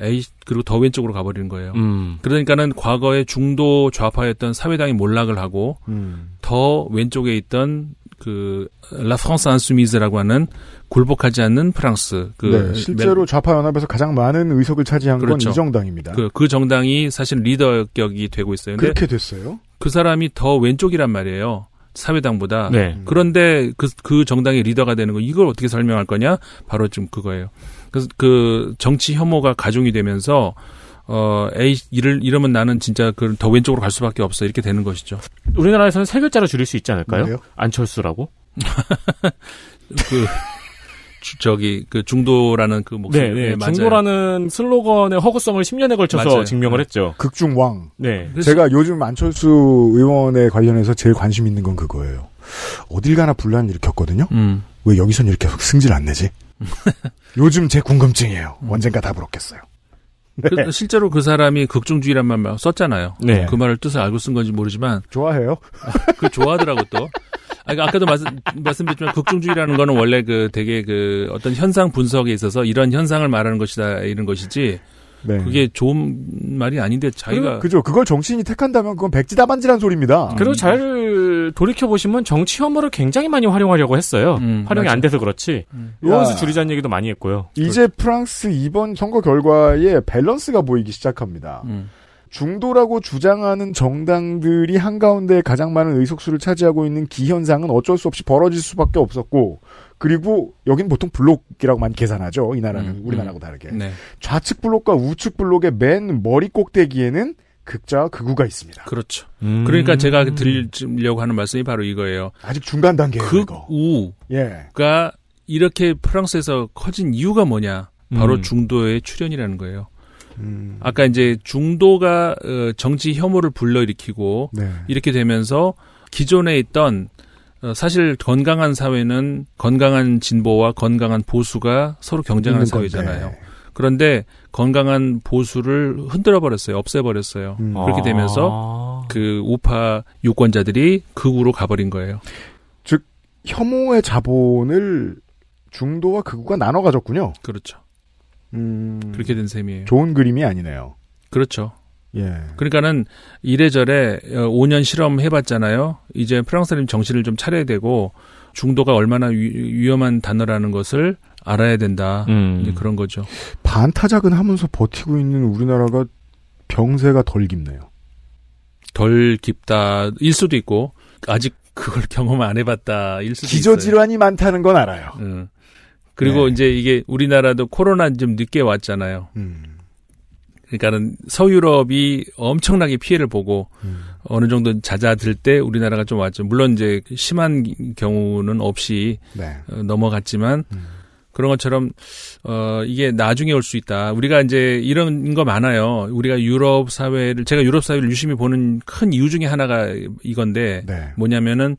에이 그리고 더 왼쪽으로 가버리는 거예요. 음. 그러니까는 과거에 중도 좌파였던 사회당이 몰락을 하고 음. 더 왼쪽에 있던 그 라프랑스 안수미즈라고 하는 굴복하지 않는 프랑스. 그 네, 실제로 좌파 연합에서 가장 많은 의석을 차지한 그렇죠. 건이 정당입니다. 그, 그 정당이 사실 리더격이 되고 있어요. 그렇게 됐어요? 그 사람이 더 왼쪽이란 말이에요. 사회당보다. 네. 그런데 그, 그 정당의 리더가 되는 거 이걸 어떻게 설명할 거냐? 바로 좀 그거예요. 그래서 그 정치 혐오가 가중이 되면서 어, 에이, 이를, 이러면 나는 진짜 그 더 왼쪽으로 갈 수밖에 없어. 이렇게 되는 것이죠. 우리나라에서는 세 글자로 줄일 수 있지 않을까요? 뭐예요? 안철수라고? 그, 저기, 그 중도라는 그 목소리. 네, 네. 네 중도라는 슬로건의 허구성을 10년에 걸쳐서 맞아요. 증명을 네. 했죠. 극중왕. 네. 제가 요즘 안철수 의원에 관련해서 제일 관심 있는 건 그거예요. 어딜 가나 분란을 일으켰거든요. 음. 왜 여기선 이렇게 승질 안 내지? 요즘 제 궁금증이에요. 음. 언젠가 답을 얻겠어요. 그, 네. 실제로 그 사람이 극중주의란 말 썼잖아요. 네. 그 말을 뜻을 알고 쓴 건지 모르지만 좋아해요. 아, 그 좋아하더라고 또. 아, 아까도 말씀, 말씀드렸지만 극중주의라는 거는 원래 그 되게 그 어떤 현상 분석에 있어서 이런 현상을 말하는 것이다 이런 것이지 네. 그게 좋은 말이 아닌데 자기가 그, 그죠 그걸 정치인이 택한다면 그건 백지다반지란 소리입니다. 음. 그리고 잘 돌이켜 보시면 정치 혐오를 굉장히 많이 활용하려고 했어요. 음, 활용이 맞아. 안 돼서 그렇지. 음. 로런스 줄이자는 얘기도 많이 했고요. 이제 그렇지. 프랑스 이번 선거 결과에 밸런스가 보이기 시작합니다. 음. 중도라고 주장하는 정당들이 한가운데 가장 많은 의석수를 차지하고 있는 기현상은 어쩔 수 없이 벌어질 수밖에 없었고 그리고 여긴 보통 블록이라고만 계산하죠. 이 나라는 음, 우리나라하고 음. 다르게 네. 좌측 블록과 우측 블록의 맨 머리 꼭대기에는 극자와 극우가 있습니다. 그렇죠. 음. 그러니까 제가 드리려고 하는 말씀이 바로 이거예요. 아직 중간 단계예요. 극우가 예. 이렇게 프랑스에서 커진 이유가 뭐냐? 바로 음. 중도의 출현이라는 거예요. 음. 아까 이제 중도가 어, 정치 혐오를 불러일으키고 네. 이렇게 되면서 기존에 있던 어, 사실 건강한 사회는 건강한 진보와 건강한 보수가 서로 경쟁하는 사회잖아요. 그런데 건강한 보수를 흔들어 버렸어요. 없애 버렸어요. 음. 그렇게 되면서 아. 그 우파 유권자들이 극우로 그 가버린 거예요. 즉 혐오의 자본을 중도와 극우가 나눠 가졌군요. 그렇죠. 음... 그렇게 된 셈이에요. 좋은 그림이 아니네요. 그렇죠. 예. 그러니까는 이래저래 5년 어, 실험해봤잖아요. 이제 프랑스 사람 정신을 좀 차려야 되고 중도가 얼마나 위, 험한 단어라는 것을 알아야 된다. 음. 그런 거죠. 반타작은 하면서 버티고 있는 우리나라가 병세가 덜 깊네요. 덜 깊다 일 수도 있고 아직 그걸 경험 안 해봤다 일 수도 기저질환이 많다는 건 알아요. 음. 그리고 네. 이제 이게 우리나라도 코로나 좀 늦게 왔잖아요. 음. 그러니까는 서유럽이 엄청나게 피해를 보고 음. 어느 정도 잦아들 때 우리나라가 좀 왔죠. 물론 이제 심한 경우는 없이 네. 어, 넘어갔지만 음. 그런 것처럼 어 이게 나중에 올 수 있다. 우리가 이제 이런 거 많아요. 우리가 유럽 사회를 제가 유럽 사회를 유심히 보는 큰 이유 중에 하나가 이건데 네. 뭐냐면은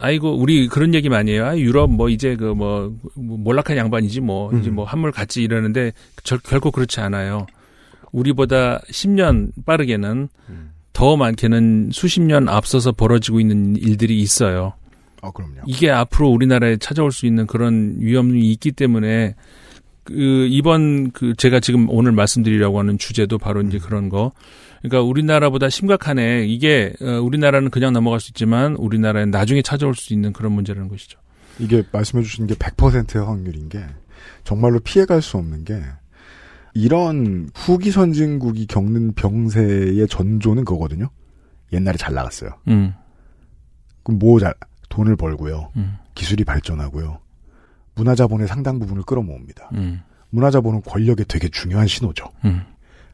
아이고 우리 그런 얘기 많이 해요. 아, 유럽 뭐 이제 그뭐 뭐 몰락한 양반이지 뭐 음. 이제 뭐 한물 같이 이러는데 절, 결코 그렇지 않아요. 우리보다 10년 빠르게는 음. 더 많게는 수십 년 앞서서 벌어지고 있는 일들이 있어요. 어, 그럼요. 이게 앞으로 우리나라에 찾아올 수 있는 그런 위험이 있기 때문에 그 이번 그 제가 지금 오늘 말씀드리려고 하는 주제도 바로 음. 이제 그런 거. 그러니까 우리나라보다 심각하네. 이게 어, 우리나라는 그냥 넘어갈 수 있지만 우리나라에 나중에 찾아올 수 있는 그런 문제라는 것이죠. 이게 말씀해 주신 게 100%의 확률인 게 정말로 피해갈 수 없는 게 이런 후기 선진국이 겪는 병세의 전조는 그거거든요. 옛날에 잘 나갔어요. 음. 그럼 뭐 잘, 돈을 벌고요. 음. 기술이 발전하고요. 문화자본의 상당 부분을 끌어모읍니다. 음. 문화자본은 권력에 되게 중요한 신호죠. 음.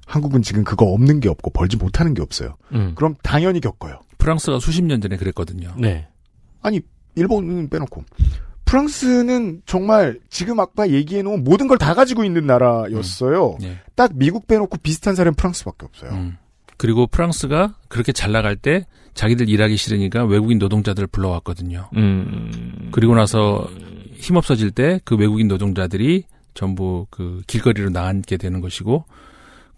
한국은 지금 그거 없는 게 없고 벌지 못하는 게 없어요. 음. 그럼 당연히 겪어요. 프랑스가 수십 년 전에 그랬거든요. 네. 아니 일본은 빼놓고 프랑스는 정말 지금 아까 얘기해놓은 모든 걸 다 가지고 있는 나라였어요. 음. 네. 딱 미국 빼놓고 비슷한 사람은 프랑스밖에 없어요. 음. 그리고 프랑스가 그렇게 잘 나갈 때 자기들 일하기 싫으니까 외국인 노동자들을 불러왔거든요. 음. 그리고 나서 힘없어질 때 그 외국인 노동자들이 전부 그 길거리로 나앉게 되는 것이고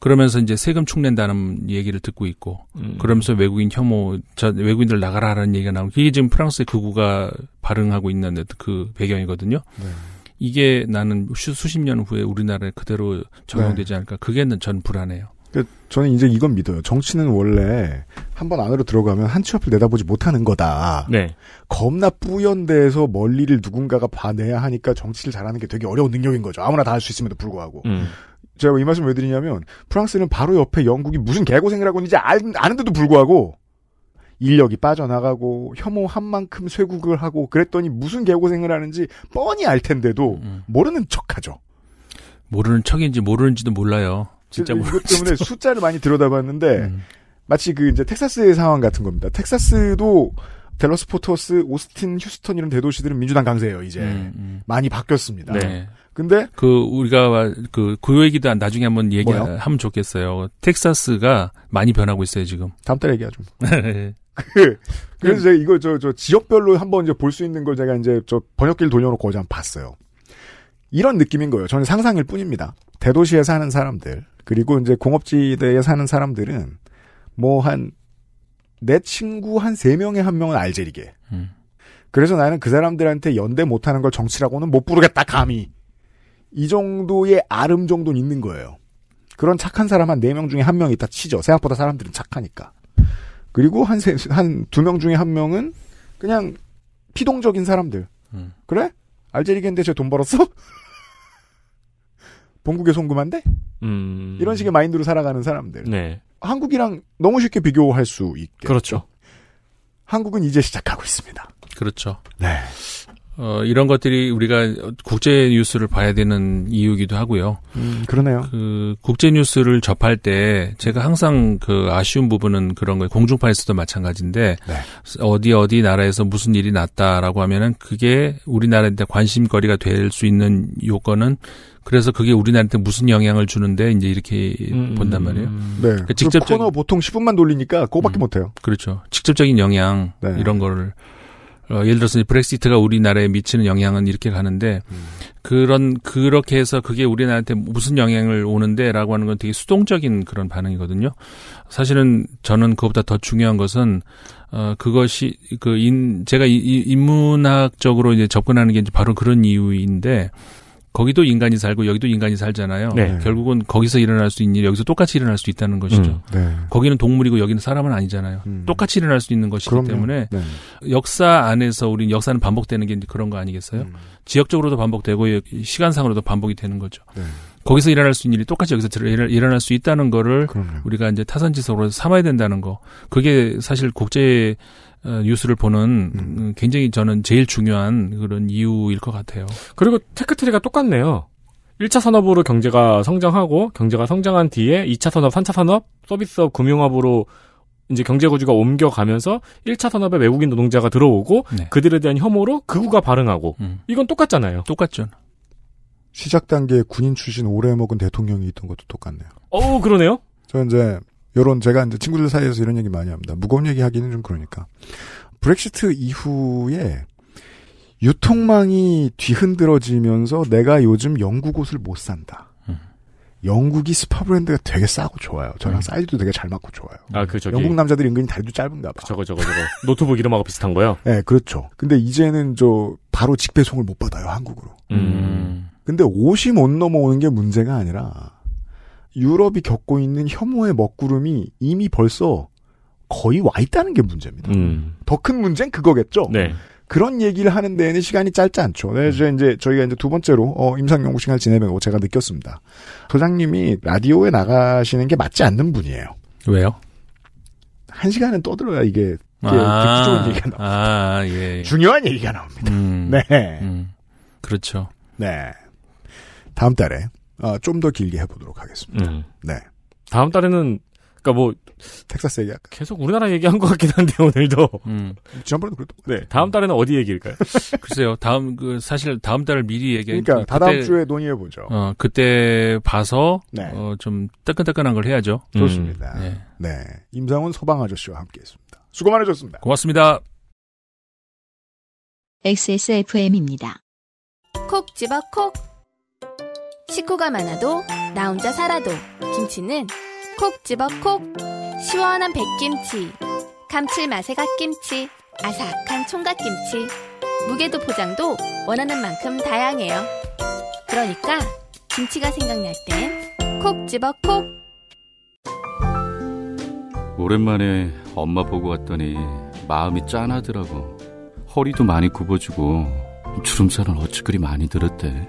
그러면서 이제 세금 축낸다는 얘기를 듣고 있고 음. 그러면서 외국인 혐오 자 외국인들 나가라라는 얘기가 나오고 그게 지금 프랑스의 극우가 그 발응하고 있는 그 배경이거든요. 네. 이게 나는 수십 년 후에 우리나라에 그대로 적용되지 네. 않을까 그게 전 불안해요. 그러니까 저는 이제 이건 믿어요. 정치는 원래 한번 안으로 들어가면 한 치 앞을 내다보지 못하는 거다. 네. 겁나 뿌연 데에서 멀리를 누군가가 봐내야 하니까 정치를 잘하는 게 되게 어려운 능력인 거죠. 아무나 다 할 수 있음에도 불구하고. 음. 제가 이 말씀 왜 드리냐면 프랑스는 바로 옆에 영국이 무슨 개고생을 하고 있는지 아는데도 불구하고 인력이 빠져나가고 혐오한 만큼 쇄국을 하고 그랬더니 무슨 개고생을 하는지 뻔히 알 텐데도 음. 음. 모르는 척하죠. 모르는 척인지 모르는지도 몰라요. 진짜 모르 때문에 숫자를 많이 들여다봤는데 음. 마치 그 이제 텍사스의 상황 같은 겁니다. 텍사스도 델러스 포터스, 오스틴, 휴스턴 이런 대도시들은 민주당 강세예요. 이제 음, 음. 많이 바뀌었습니다. 네. 근데 그 우리가 그 고요 얘기도 나중에 한번 얘기하면 좋겠어요. 텍사스가 많이 변하고 있어요 지금. 다음 달 얘기하죠. 뭐. 네. 그, 래서 제가 이거 저, 저 지역별로 한번 이제 볼 수 있는 걸 제가 이제 저 번역기를 돌려놓고 어제 한번 봤어요. 이런 느낌인 거예요. 저는 상상일 뿐입니다. 대도시에 사는 사람들, 그리고 이제 공업지대에 사는 사람들은 뭐 한, 내 친구 한 세 명에 한 명은 알제리계 음. 그래서 나는 그 사람들한테 연대 못하는 걸 정치라고는 못 부르겠다, 감히. 이 정도의 아름 정도는 있는 거예요. 그런 착한 사람 한4명 중에 1명 있다 치죠. 생각보다 사람들은 착하니까. 그리고 한, 세, 한, 두 명 중에 1 명은 그냥 피동적인 사람들. 음. 그래? 알제리겐데 쟤 돈 벌었어? 본국에 송금한데? 음. 이런 식의 마인드로 살아가는 사람들. 네. 한국이랑 너무 쉽게 비교할 수 있게. 그렇죠. 한국은 이제 시작하고 있습니다. 그렇죠. 네. 어, 이런 것들이 우리가 국제 뉴스를 봐야 되는 이유기도 이 하고요. 음, 그러네요. 그 국제 뉴스를 접할 때 제가 항상 그 아쉬운 부분은 그런 거예요. 공중파에서도 마찬가지인데 네. 어디 어디 나라에서 무슨 일이 났다라고 하면은 그게 우리나라한테 관심거리가 될 수 있는 요건은 그래서 그게 우리나라한테 무슨 영향을 주는데 이제 이렇게 음, 본단 말이에요. 음, 네. 그러니까 직접적 코너 보통 10분만 돌리니까 그거밖에 음. 못 해요. 그렇죠. 직접적인 영향 네. 이런 거를 어, 예를 들어서 브렉시트가 우리나라에 미치는 영향은 이렇게 가는데 음. 그런 그렇게 해서 그게 우리나라한테 무슨 영향을 오는데라고 하는 건 되게 수동적인 그런 반응이거든요. 사실은 저는 그것보다 더 중요한 것은 어 그것이 그 인 제가 이, 인문학적으로 이제 접근하는 게 이제 바로 그런 이유인데 거기도 인간이 살고 여기도 인간이 살잖아요. 네. 결국은 거기서 일어날 수 있는 일 여기서 똑같이 일어날 수 있다는 것이죠. 음, 네. 거기는 동물이고 여기는 사람은 아니잖아요. 음. 똑같이 일어날 수 있는 것이기 그럼요. 때문에 네. 역사 안에서 우리 역사는 반복되는 게 그런 거 아니겠어요? 음. 지역적으로도 반복되고 시간상으로도 반복이 되는 거죠. 네. 거기서 일어날 수 있는 일이 똑같이 여기서 일어날 수 있다는 거를 그럼요. 우리가 이제 타산지석으로 삼아야 된다는 거. 그게 사실 국제 어, 뉴스를 보는 음. 굉장히 저는 제일 중요한 그런 이유일 것 같아요. 그리고 테크트리가 똑같네요. 1차 산업으로 경제가 성장하고 경제가 성장한 뒤에 2차 산업, 3차 산업, 서비스업, 금융업으로 이제 경제 구조가 옮겨가면서 1차 산업에 외국인 노동자가 들어오고 네. 그들에 대한 혐오로 극우가 발응하고 음. 이건 똑같잖아요. 똑같죠. 시작 단계에 군인 출신 오래 먹은 대통령이 있던 것도 똑같네요. 어, 그러네요. 저 이제 요런 제가 이제 친구들 사이에서 이런 얘기 많이 합니다. 무거운 얘기 하기는 좀 그러니까. 브렉시트 이후에 유통망이 뒤흔들어지면서 내가 요즘 영국 옷을 못 산다. 음. 영국이 스파 브랜드가 되게 싸고 좋아요. 저랑 음. 사이즈도 되게 잘 맞고 좋아요. 아, 그 저기 영국 남자들이 은근히 다리도 짧은가 봐. 저거 저거 저거 노트북 이름하고 비슷한 거요? 네, 그렇죠. 근데 이제는 저 바로 직배송을 못 받아요 한국으로. 음. 음. 근데 옷이 못 넘어오는 게 문제가 아니라 유럽이 겪고 있는 혐오의 먹구름이 이미 벌써 거의 와 있다는 게 문제입니다. 음. 더큰 문제는 그거겠죠. 네. 그런 얘기를 하는 데에는 시간이 짧지 않죠. 네, 음. 이 이제 저희가 이제 두 번째로 어, 임상연구 시간을 지내면서 제가 느꼈습니다. 소장님이 라디오에 나가시는 게 맞지 않는 분이에요. 왜요? 한 시간은 떠들어야 이게 아, 좋은 얘기가 나옵니다. 아, 예, 예. 중요한 얘기가 나옵니다. 음, 네. 음, 그렇죠. 네. 다음 달에 아, 어, 좀더 길게 해보도록 하겠습니다. 음. 네. 다음 달에는 그니까뭐 텍사스 얘기 할까? 계속 우리나라 얘기한 것 같긴 한데 오늘도. 음. 지난번에도 그랬던 거. 네. 다음 달에는 어디 얘기일까요? 글쎄요. 다음 그 사실 다음 달을 미리 얘기하니까 그러니까 때 그 다다음 주에 논의해 보죠. 어 그때 봐서 네. 어좀 따끈따끈한 걸 해야죠. 좋습니다. 음. 네. 네. 임상훈 소방 아저씨와 함께했습니다. 수고 많으셨습니다. 고맙습니다. XSFM입니다. 콕 집어 콕. 식구가 많아도 나 혼자 살아도 김치는 콕 집어 콕 시원한 백김치 감칠맛의 갓김치 아삭한 총각김치 무게도 포장도 원하는 만큼 다양해요 그러니까 김치가 생각날 땐 콕 집어 콕 오랜만에 엄마 보고 왔더니 마음이 짠하더라고 허리도 많이 굽어지고 주름살은 어찌 그리 많이 들었대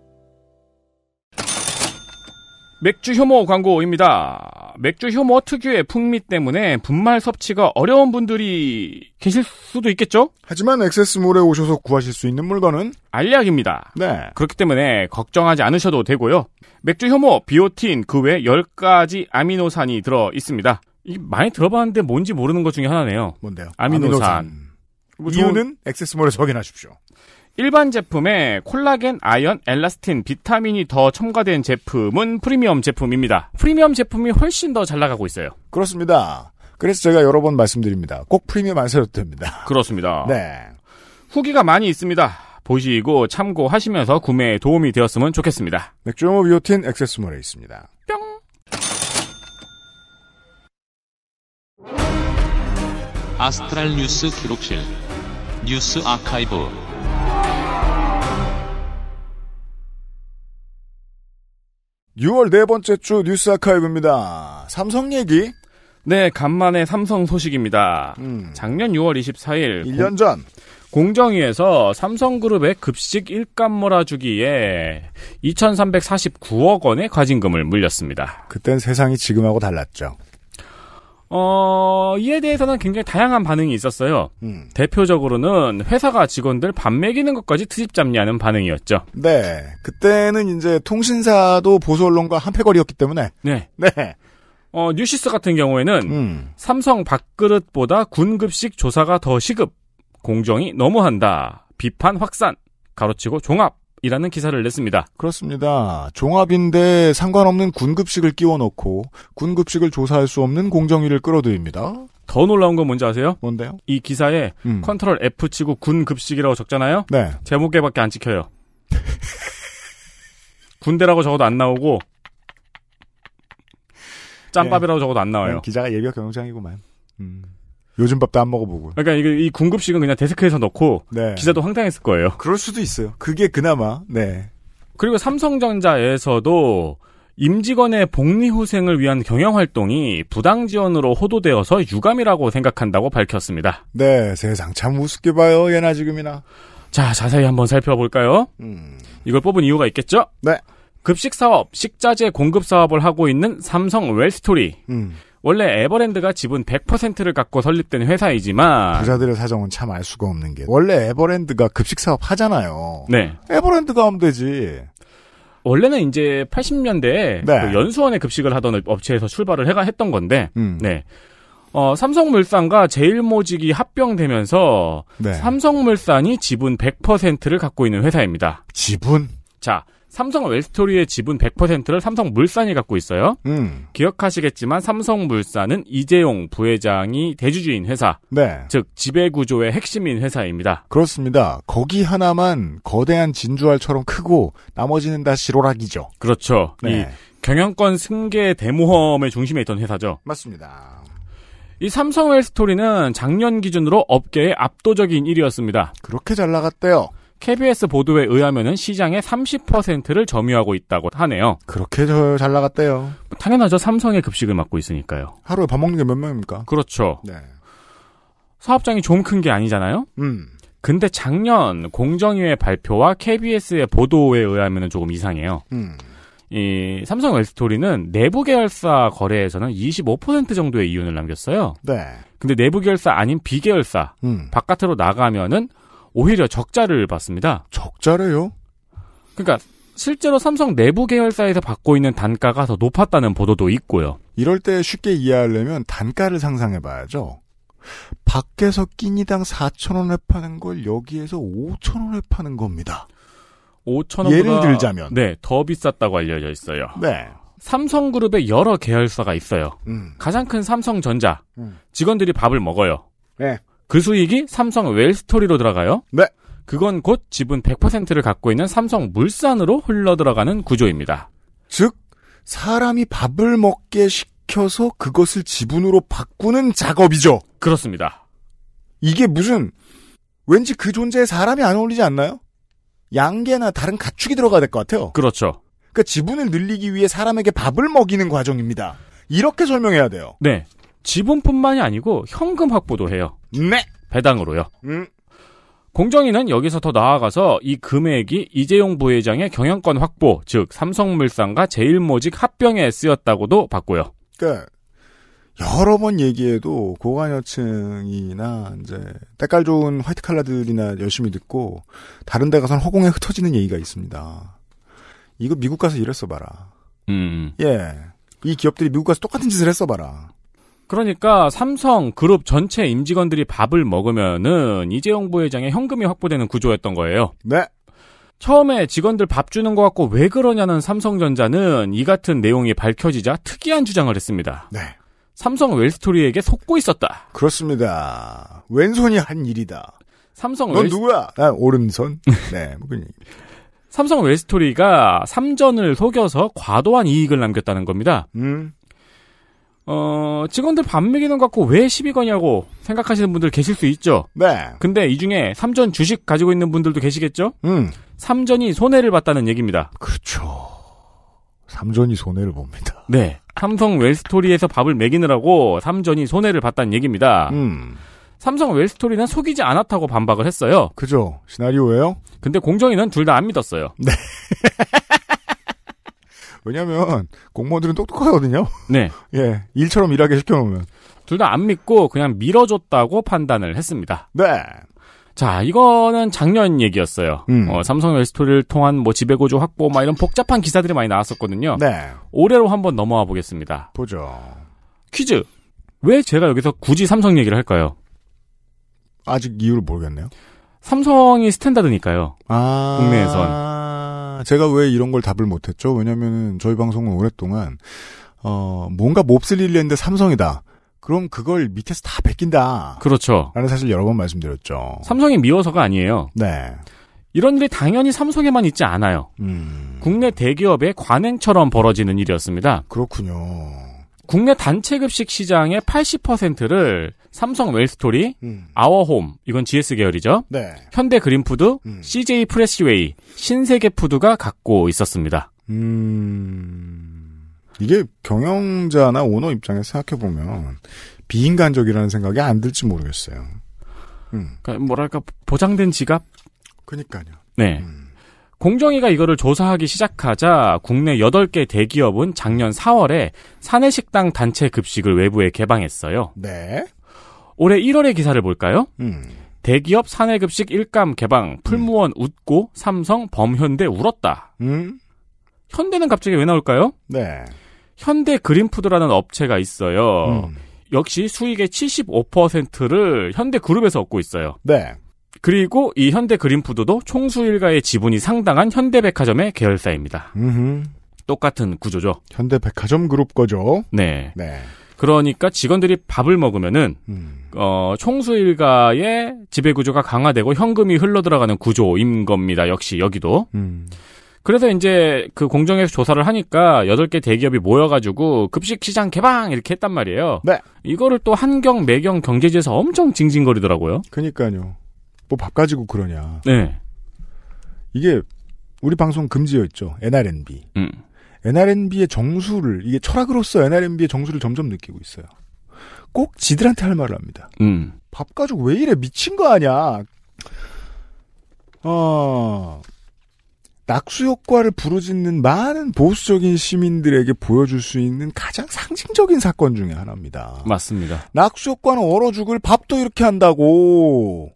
맥주 효모 광고입니다. 맥주 효모 특유의 풍미 때문에 분말 섭취가 어려운 분들이 계실 수도 있겠죠? 하지만 액세스몰에 오셔서 구하실 수 있는 물건은 알약입니다. 네. 그렇기 때문에 걱정하지 않으셔도 되고요. 맥주 효모, 비오틴 그 외 10가지 아미노산이 들어 있습니다. 많이 들어봤는데 뭔지 모르는 것 중에 하나네요. 뭔데요? 아미노산. 아미노산. 뭐 이유는 액세스몰에서 확인하십시오. 일반 제품에 콜라겐, 아연, 엘라스틴, 비타민이 더 첨가된 제품은 프리미엄 제품입니다. 프리미엄 제품이 훨씬 더 잘 나가고 있어요. 그렇습니다. 그래서 제가 여러 번 말씀드립니다. 꼭 프리미엄 안 사셔도 됩니다. 그렇습니다. 네. 후기가 많이 있습니다. 보시고 참고하시면서 구매에 도움이 되었으면 좋겠습니다. 맥주용호 비오틴 액세스몰에 있습니다. 뿅! 아스트랄 뉴스 기록실 뉴스 아카이브 6월 네 번째 주 뉴스 아카이브입니다. 삼성 얘기. 네, 간만에 삼성 소식입니다. 음. 작년 6월 24일 1년 전 공정위에서 삼성그룹의 급식 일감 몰아주기에 2,349억 원의 과징금을 물렸습니다. 그땐 세상이 지금하고 달랐죠. 어, 이에 대해서는 굉장히 다양한 반응이 있었어요. 음. 대표적으로는 회사가 직원들 밥 먹이는 것까지 트집 잡냐는 반응이었죠. 네. 그때는 이제 통신사도 보수 언론과 한패거리였기 때문에. 네. 네. 어, 뉴시스 같은 경우에는 음. 삼성 밥그릇보다 군급식 조사가 더 시급, 공정이 너무한다, 비판 확산, 가로치고 종합, 이라는 기사를 냈습니다. 그렇습니다. 종합인데 상관없는 군급식을 끼워넣고 군급식을 조사할 수 없는 공정위를 끌어들입니다. 더 놀라운 건 뭔지 아세요? 뭔데요? 이 기사에 음. 컨트롤 F 치고 군급식이라고 적잖아요? 네. 제목에밖에 안 찍혀요. 군대라고 적어도 안 나오고 짬밥이라고 예. 적어도 안 나와요. 예, 기자가 예비역 경영장이구만. 음. 요즘 밥도 안 먹어보고. 그러니까 이게 이 궁급식은 그냥 데스크에서 넣고 네. 기사도 황당했을 거예요. 그럴 수도 있어요. 그게 그나마 네. 그리고 삼성전자에서도 임직원의 복리 후생을 위한 경영 활동이 부당 지원으로 호도되어서 유감이라고 생각한다고 밝혔습니다. 네, 세상 참 우습게 봐요. 예나 지금이나. 자, 자세히 한번 살펴볼까요? 음... 이걸 뽑은 이유가 있겠죠? 네. 급식 사업, 식자재 공급 사업을 하고 있는 삼성 웰스토리. 음. 원래 에버랜드가 지분 100%를 갖고 설립된 회사이지만 부자들의 사정은 참 알 수가 없는 게 원래 에버랜드가 급식 사업 하잖아요. 네. 에버랜드가 하면 되지. 원래는 이제 80년대에 네. 그 연수원에 급식을 하던 업체에서 출발을 해가 했던 건데, 음. 네. 어, 삼성물산과 제일모직이 합병되면서 네. 삼성물산이 지분 100%를 갖고 있는 회사입니다. 지분? 자, 삼성 웰스토리의 지분 100%를 삼성물산이 갖고 있어요. 음. 기억하시겠지만 삼성물산은 이재용 부회장이 대주주인 회사, 네. 즉 지배 구조의 핵심인 회사입니다. 그렇습니다. 거기 하나만 거대한 진주알처럼 크고 나머지는 다 시로락이죠. 그렇죠. 네. 경영권 승계 대모험의 중심에 있던 회사죠. 맞습니다. 이 삼성 웰스토리는 작년 기준으로 업계의 압도적인 1위였습니다. 그렇게 잘 나갔대요. KBS 보도에 의하면은 시장의 30%를 점유하고 있다고 하네요. 그렇게 잘 나갔대요. 당연하죠. 삼성의 급식을 맡고 있으니까요. 하루에 밥 먹는 게 몇 명입니까? 그렇죠. 네. 사업장이 좀 큰 게 아니잖아요. 음. 근데 작년 공정위의 발표와 KBS의 보도에 의하면 조금 이상해요. 음. 이 삼성 웰스토리는 내부 계열사 거래에서는 25% 정도의 이윤을 남겼어요. 네. 근데 내부 계열사 아닌 비계열사 음. 바깥으로 나가면은 오히려 적자를 봤습니다. 적자래요? 그러니까 실제로 삼성 내부 계열사에서 받고 있는 단가가 더 높았다는 보도도 있고요. 이럴 때 쉽게 이해하려면 단가를 상상해 봐야죠. 밖에서 끼니당 4,000원에 파는 걸 여기에서 5,000원에 파는 겁니다. 5,000원보다 예를 들자면 네, 더 비쌌다고 알려져 있어요. 네. 삼성그룹의 여러 계열사가 있어요. 음. 가장 큰 삼성전자. 음. 직원들이 밥을 먹어요. 네. 그 수익이 삼성 웰스토리로 들어가요. 네. 그건 곧 지분 100%를 갖고 있는 삼성 물산으로 흘러 들어가는 구조입니다. 즉, 사람이 밥을 먹게 시켜서 그것을 지분으로 바꾸는 작업이죠. 그렇습니다. 이게 무슨, 왠지 그 존재에 사람이 안 어울리지 않나요? 양계나 다른 가축이 들어가야 될 것 같아요. 그렇죠. 그러니까 지분을 늘리기 위해 사람에게 밥을 먹이는 과정입니다. 이렇게 설명해야 돼요. 네. 지분뿐만이 아니고 현금 확보도 해요. 네. 배당으로요. 음. 공정위는 여기서 더 나아가서 이 금액이 이재용 부회장의 경영권 확보, 즉 삼성물산과 제일모직 합병에 쓰였다고도 봤고요. 그러니까 여러 번 얘기해도 고관여층이나 이제 때깔 좋은 화이트 칼라들이나 열심히 듣고 다른 데가서는 허공에 흩어지는 얘기가 있습니다. 이거 미국 가서 이랬어 봐라. 음. 예. 이 기업들이 미국 가서 똑같은 짓을 했어 봐라. 그러니까 삼성 그룹 전체 임직원들이 밥을 먹으면은 이재용 부회장의 현금이 확보되는 구조였던 거예요. 네. 처음에 직원들 밥 주는 것 같고 왜 그러냐는 삼성전자는 이 같은 내용이 밝혀지자 특이한 주장을 했습니다. 네. 삼성 웰스토리에게 속고 있었다. 그렇습니다. 왼손이 한 일이다. 삼성 넌 웰... 누구야? 난 아, 오른손. 네, 뭐 삼성 웰스토리가 삼전을 속여서 과도한 이익을 남겼다는 겁니다. 음. 어, 직원들 밥먹이는것 갖고 왜1 2건이냐고 생각하시는 분들 계실 수 있죠. 네. 근데 이 중에 3전 주식 가지고 있는 분들도 계시겠죠? 음. 삼전이 손해를 봤다는 얘기입니다. 그렇죠. 삼전이 손해를 봅니다. 네. 삼성 웰스토리에서 밥을 먹이느라고 3전이 손해를 봤다는 얘기입니다. 음. 삼성 웰스토리는 속이지 않았다고 반박을 했어요. 그죠. 시나리오예요? 근데 공정위는 둘 다 안 믿었어요. 네. 왜냐하면 공무원들은 똑똑하거든요. 네. 예, 일처럼 일하게 시켜놓으면 둘 다 안 믿고 그냥 밀어줬다고 판단을 했습니다. 네. 자, 이거는 작년 얘기였어요. 음. 어, 삼성 웨스토리를 통한 뭐 지배구조 확보 막 이런 복잡한 기사들이 많이 나왔었거든요. 네. 올해로 한번 넘어와 보겠습니다. 보죠. 퀴즈. 왜 제가 여기서 굳이 삼성 얘기를 할까요? 아직 이유를 모르겠네요. 삼성이 스탠다드니까요. 아~ 국내에선. 제가 왜 이런 걸 답을 못했죠? 왜냐면은 저희 방송은 오랫동안 어 뭔가 몹쓸 일이 했는데 삼성이다. 그럼 그걸 밑에서 다 베낀다. 그렇죠. 라는 사실 여러 번 말씀드렸죠. 삼성이 미워서가 아니에요. 네. 이런 일이 당연히 삼성에만 있지 않아요. 음... 국내 대기업의 관행처럼 벌어지는 일이었습니다. 그렇군요. 국내 단체 급식 시장의 80%를 삼성 웰스토리, 음. 아워홈 이건 GS 계열이죠. 네. 현대 그린푸드, 음. CJ 프레시웨이, 신세계 푸드가 갖고 있었습니다. 음... 이게 경영자나 오너 입장에서 생각해 보면 비인간적이라는 생각이 안 들지 모르겠어요. 음. 그러니까 뭐랄까 보장된 지갑. 그니까요. 네. 음. 공정위가 이거를 조사하기 시작하자 국내 8개 대기업은 작년 4월에 사내식당 단체 급식을 외부에 개방했어요. 네. 올해 1월의 기사를 볼까요? 음. 대기업 사내급식 일감 개방, 풀무원 음. 웃고, 삼성 범현대 울었다. 음. 현대는 갑자기 왜 나올까요? 네. 현대 그린푸드라는 업체가 있어요. 음. 역시 수익의 75%를 현대그룹에서 얻고 있어요. 네. 그리고 이 현대 그린푸드도 총수 일가의 지분이 상당한 현대백화점의 계열사입니다. 음흠. 똑같은 구조죠. 현대백화점 그룹 거죠. 네. 네. 그러니까 직원들이 밥을 먹으면은 음. 어, 총수 일가의 지배 구조가 강화되고 현금이 흘러 들어가는 구조인 겁니다. 역시 여기도. 음. 그래서 이제 그 공정에서 조사를 하니까 8개 대기업이 모여가지고 급식 시장 개방 이렇게 했단 말이에요. 네. 이거를 또 한경 매경 경제지에서 엄청 징징거리더라고요. 그니까요. 뭐밥 가지고 그러냐. 네. 이게 우리 방송 금지어 있죠. NRNB. 음. NRNB의 정수를 이게 철학으로서 NRNB의 정수를 점점 느끼고 있어요. 꼭 지들한테 할 말을 합니다. 음. 밥 가지고 왜 이래 미친 거 아니야. 어. 낙수 효과를 부르짖는 많은 보수적인 시민들에게 보여줄 수 있는 가장 상징적인 사건 중의 하나입니다. 맞습니다. 낙수 효과는 얼어 죽을 밥도 이렇게 한다고.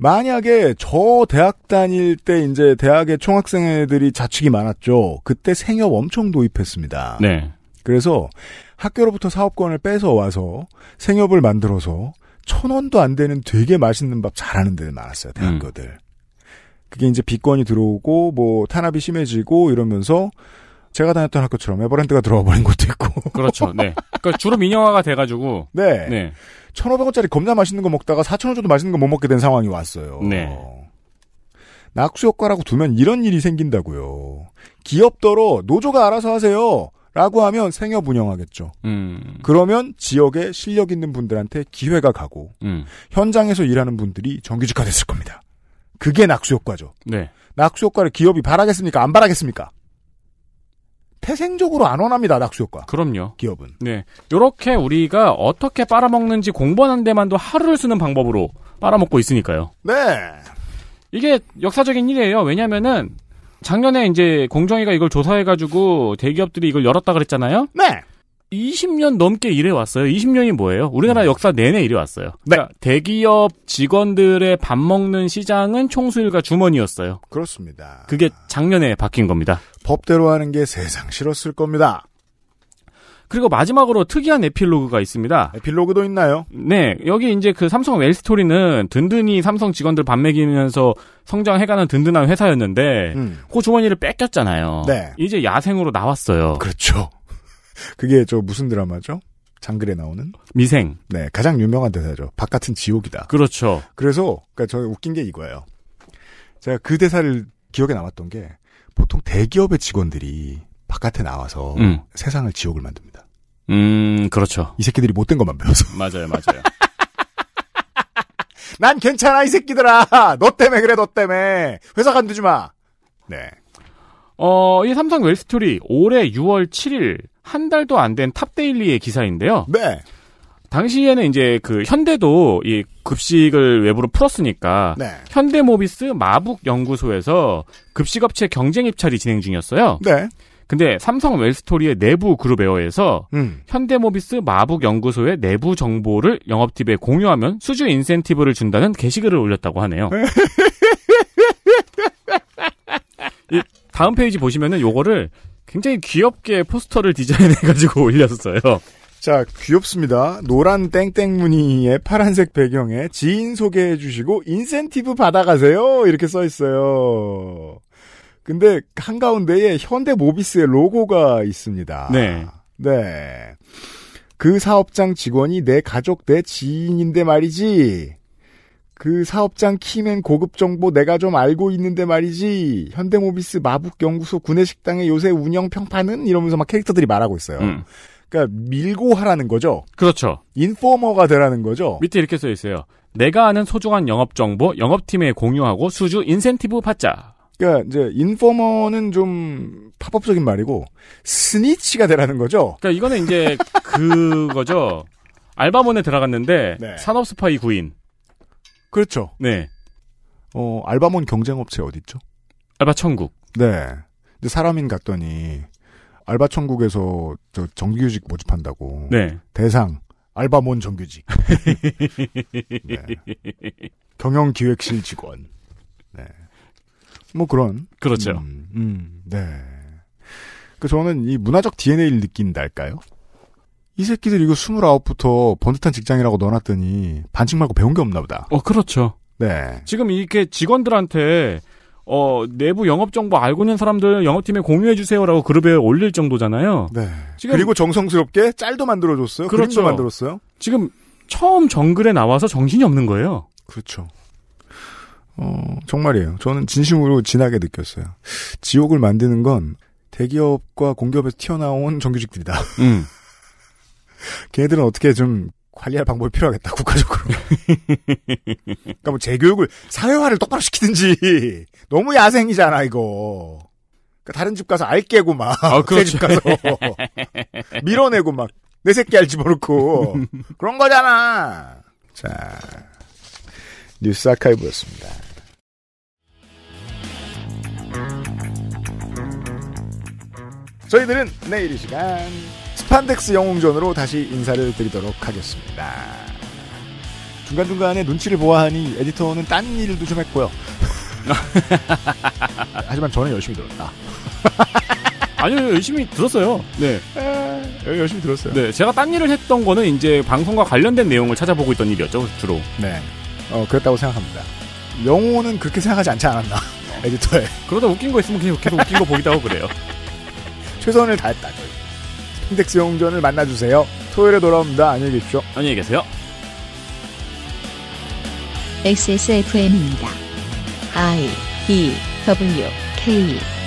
만약에 저 대학 다닐 때 이제 대학의 총학생 애들이 자축이 많았죠. 그때 생협 엄청 도입했습니다. 네. 그래서 학교로부터 사업권을 빼서 와서 생협을 만들어서 천 원도 안 되는 되게 맛있는 밥 잘하는 데들 많았어요. 음. 대학교들. 음. 그게 이제 비권이 들어오고 뭐 탄압이 심해지고 이러면서 제가 다녔던 학교처럼 에버랜드가 들어와 버린 것도 있고. 그렇죠. 네. 그러니까 주로 민영화가 돼가지고. 네. 네. 1,500원짜리 겁나 맛있는 거 먹다가 4,000원 줘도 맛있는 거 못 먹게 된 상황이 왔어요. 네. 낙수 효과라고 두면 이런 일이 생긴다고요. 기업더러 노조가 알아서 하세요. 라고 하면 생여 운영하겠죠 음. 그러면 지역에 실력 있는 분들한테 기회가 가고 음. 현장에서 일하는 분들이 정규직화 됐을 겁니다. 그게 낙수 효과죠. 네. 낙수 효과를 기업이 바라겠습니까? 안 바라겠습니까? 태생적으로 안 원합니다 낙수 효과. 그럼요. 기업은. 네. 이렇게 우리가 어떻게 빨아먹는지 공부하는 데만도 하루를 쓰는 방법으로 빨아먹고 있으니까요. 네. 이게 역사적인 일이에요. 왜냐면은 작년에 이제 공정위가 이걸 조사해가지고 대기업들이 이걸 열었다 그랬잖아요. 네. 20년 넘게 일해왔어요. 20년이 뭐예요? 우리나라 음. 역사 내내 일해왔어요. 네. 그러니까 대기업 직원들의 밥 먹는 시장은 총수일과 주머니였어요. 그렇습니다. 그게 작년에 바뀐 겁니다. 법대로 하는 게 세상 싫었을 겁니다. 그리고 마지막으로 특이한 에필로그가 있습니다. 에필로그도 있나요? 네. 여기 이제 그 삼성 웰스토리는 든든히 삼성 직원들 밥 먹이면서 성장해가는 든든한 회사였는데, 음. 그 주머니를 뺏겼잖아요. 네. 이제 야생으로 나왔어요. 그렇죠. 그게 저 무슨 드라마죠? 장글에 나오는 미생. 네, 가장 유명한 대사죠. 바깥은 지옥이다. 그렇죠. 그래서 그러니까 저 웃긴 게 이거예요. 제가 그 대사를 기억에 남았던 게 보통 대기업의 직원들이 바깥에 나와서 음. 세상을 지옥을 만듭니다. 음, 그렇죠. 이 새끼들이 못된 것만 배워서. 맞아요, 맞아요. 난 괜찮아, 이 새끼들아! 너 때문에 그래, 너 때문에! 회사 간두지 마! 네. 어, 이 삼성 웰스토리 올해 6월 7일 한 달도 안 된 탑데일리의 기사인데요. 네. 당시에는 이제 그 현대도 이 급식을 외부로 풀었으니까 네. 현대모비스 마북 연구소에서 급식업체 경쟁 입찰이 진행 중이었어요. 네. 근데 삼성 웰스토리의 내부 그룹에 어에서 음. 현대모비스 마북 연구소의 내부 정보를 영업팀에 공유하면 수주 인센티브를 준다는 게시글을 올렸다고 하네요. 다음 페이지 보시면은 요거를 굉장히 귀엽게 포스터를 디자인해가지고 올렸어요. 자, 귀엽습니다. 노란 땡땡 무늬의 파란색 배경에 지인 소개해 주시고 인센티브 받아가세요. 이렇게 써 있어요. 근데 한가운데에 현대 모비스의 로고가 있습니다. 네. 네. 그 사업장 직원이 내 가족, 내 지인인데 말이지. 그 사업장 키맨 고급 정보 내가 좀 알고 있는데 말이지 현대모비스 마북연구소 구내식당의 요새 운영 평판은 이러면서 막 캐릭터들이 말하고 있어요. 음. 그러니까 밀고 하라는 거죠. 그렇죠. 인포머가 되라는 거죠. 밑에 이렇게 써 있어요. 내가 아는 소중한 영업 정보 영업팀에 공유하고 수주 인센티브 받자. 그러니까 이제 인포머는 좀 팝업적인 말이고 스니치가 되라는 거죠. 그러니까 이거는 이제 그거죠. 알바몬에 들어갔는데 네. 산업 스파이 구인. 그렇죠. 네. 어, 알바몬 경쟁업체 어딨죠? 알바천국. 네. 근데 사람인 갔더니, 알바천국에서 저 정규직 모집한다고. 네. 대상, 알바몬 정규직. 네. 경영기획실 직원. 네. 뭐 그런. 그렇죠. 음, 음, 네. 그 저는 이 문화적 DNA를 느낀달까요? 이 새끼들 이거 29부터 번듯한 직장이라고 넣어놨더니 반칙 말고 배운 게 없나 보다. 어, 그렇죠. 네. 지금 이렇게 직원들한테 어, 내부 영업 정보 알고 있는 사람들 영업팀에 공유해 주세요라고 그룹에 올릴 정도잖아요. 네. 지금 그리고 정성스럽게 짤도 만들어 줬어요. 그렇죠. 그림도 만들었어요. 지금 처음 정글에 나와서 정신이 없는 거예요. 그렇죠. 어, 정말이에요. 저는 진심으로 진하게 느꼈어요. 지옥을 만드는 건 대기업과 공기업에서 튀어나온 정규직들이다. 음. 걔들은 어떻게 좀 관리할 방법이 필요하겠다 국가적으로. 그러니까 뭐 재교육을 사회화를 똑바로 시키든지 너무 야생이잖아 이거. 그러니까 다른 집 가서 알 깨고 막. 아, 그렇죠. 집 가서 밀어내고 막 내 새끼 알 집어넣고 그런 거잖아. 자 뉴스 아카이브였습니다. 저희들은 내일 이 시간. 스판덱스 영웅전으로 다시 인사를 드리도록 하겠습니다. 중간중간에 눈치를 보아하니 에디터는 딴 일도 좀 했고요. 하지만 저는 열심히 들었다. 아니요, 열심히 들었어요. 네. 에, 네. 예, 열심히 들었어요. 네, 제가 딴 일을 했던 거는 이제 방송과 관련된 내용을 찾아보고 있던 일이었죠, 주로. 네. 어, 그랬다고 생각합니다. 영호는 그렇게 생각하지 않지 않았나, 어. 에디터에. 그러다 웃긴 거 있으면 그냥 계속 웃긴 거 보기도 하고 그래요. 최선을 다했다. 킨덱스 영웅전을 만나주세요. 토요일에 돌아옵니다. 안녕히 계십시오. 안녕히 계세요. XSFM입니다. I D W K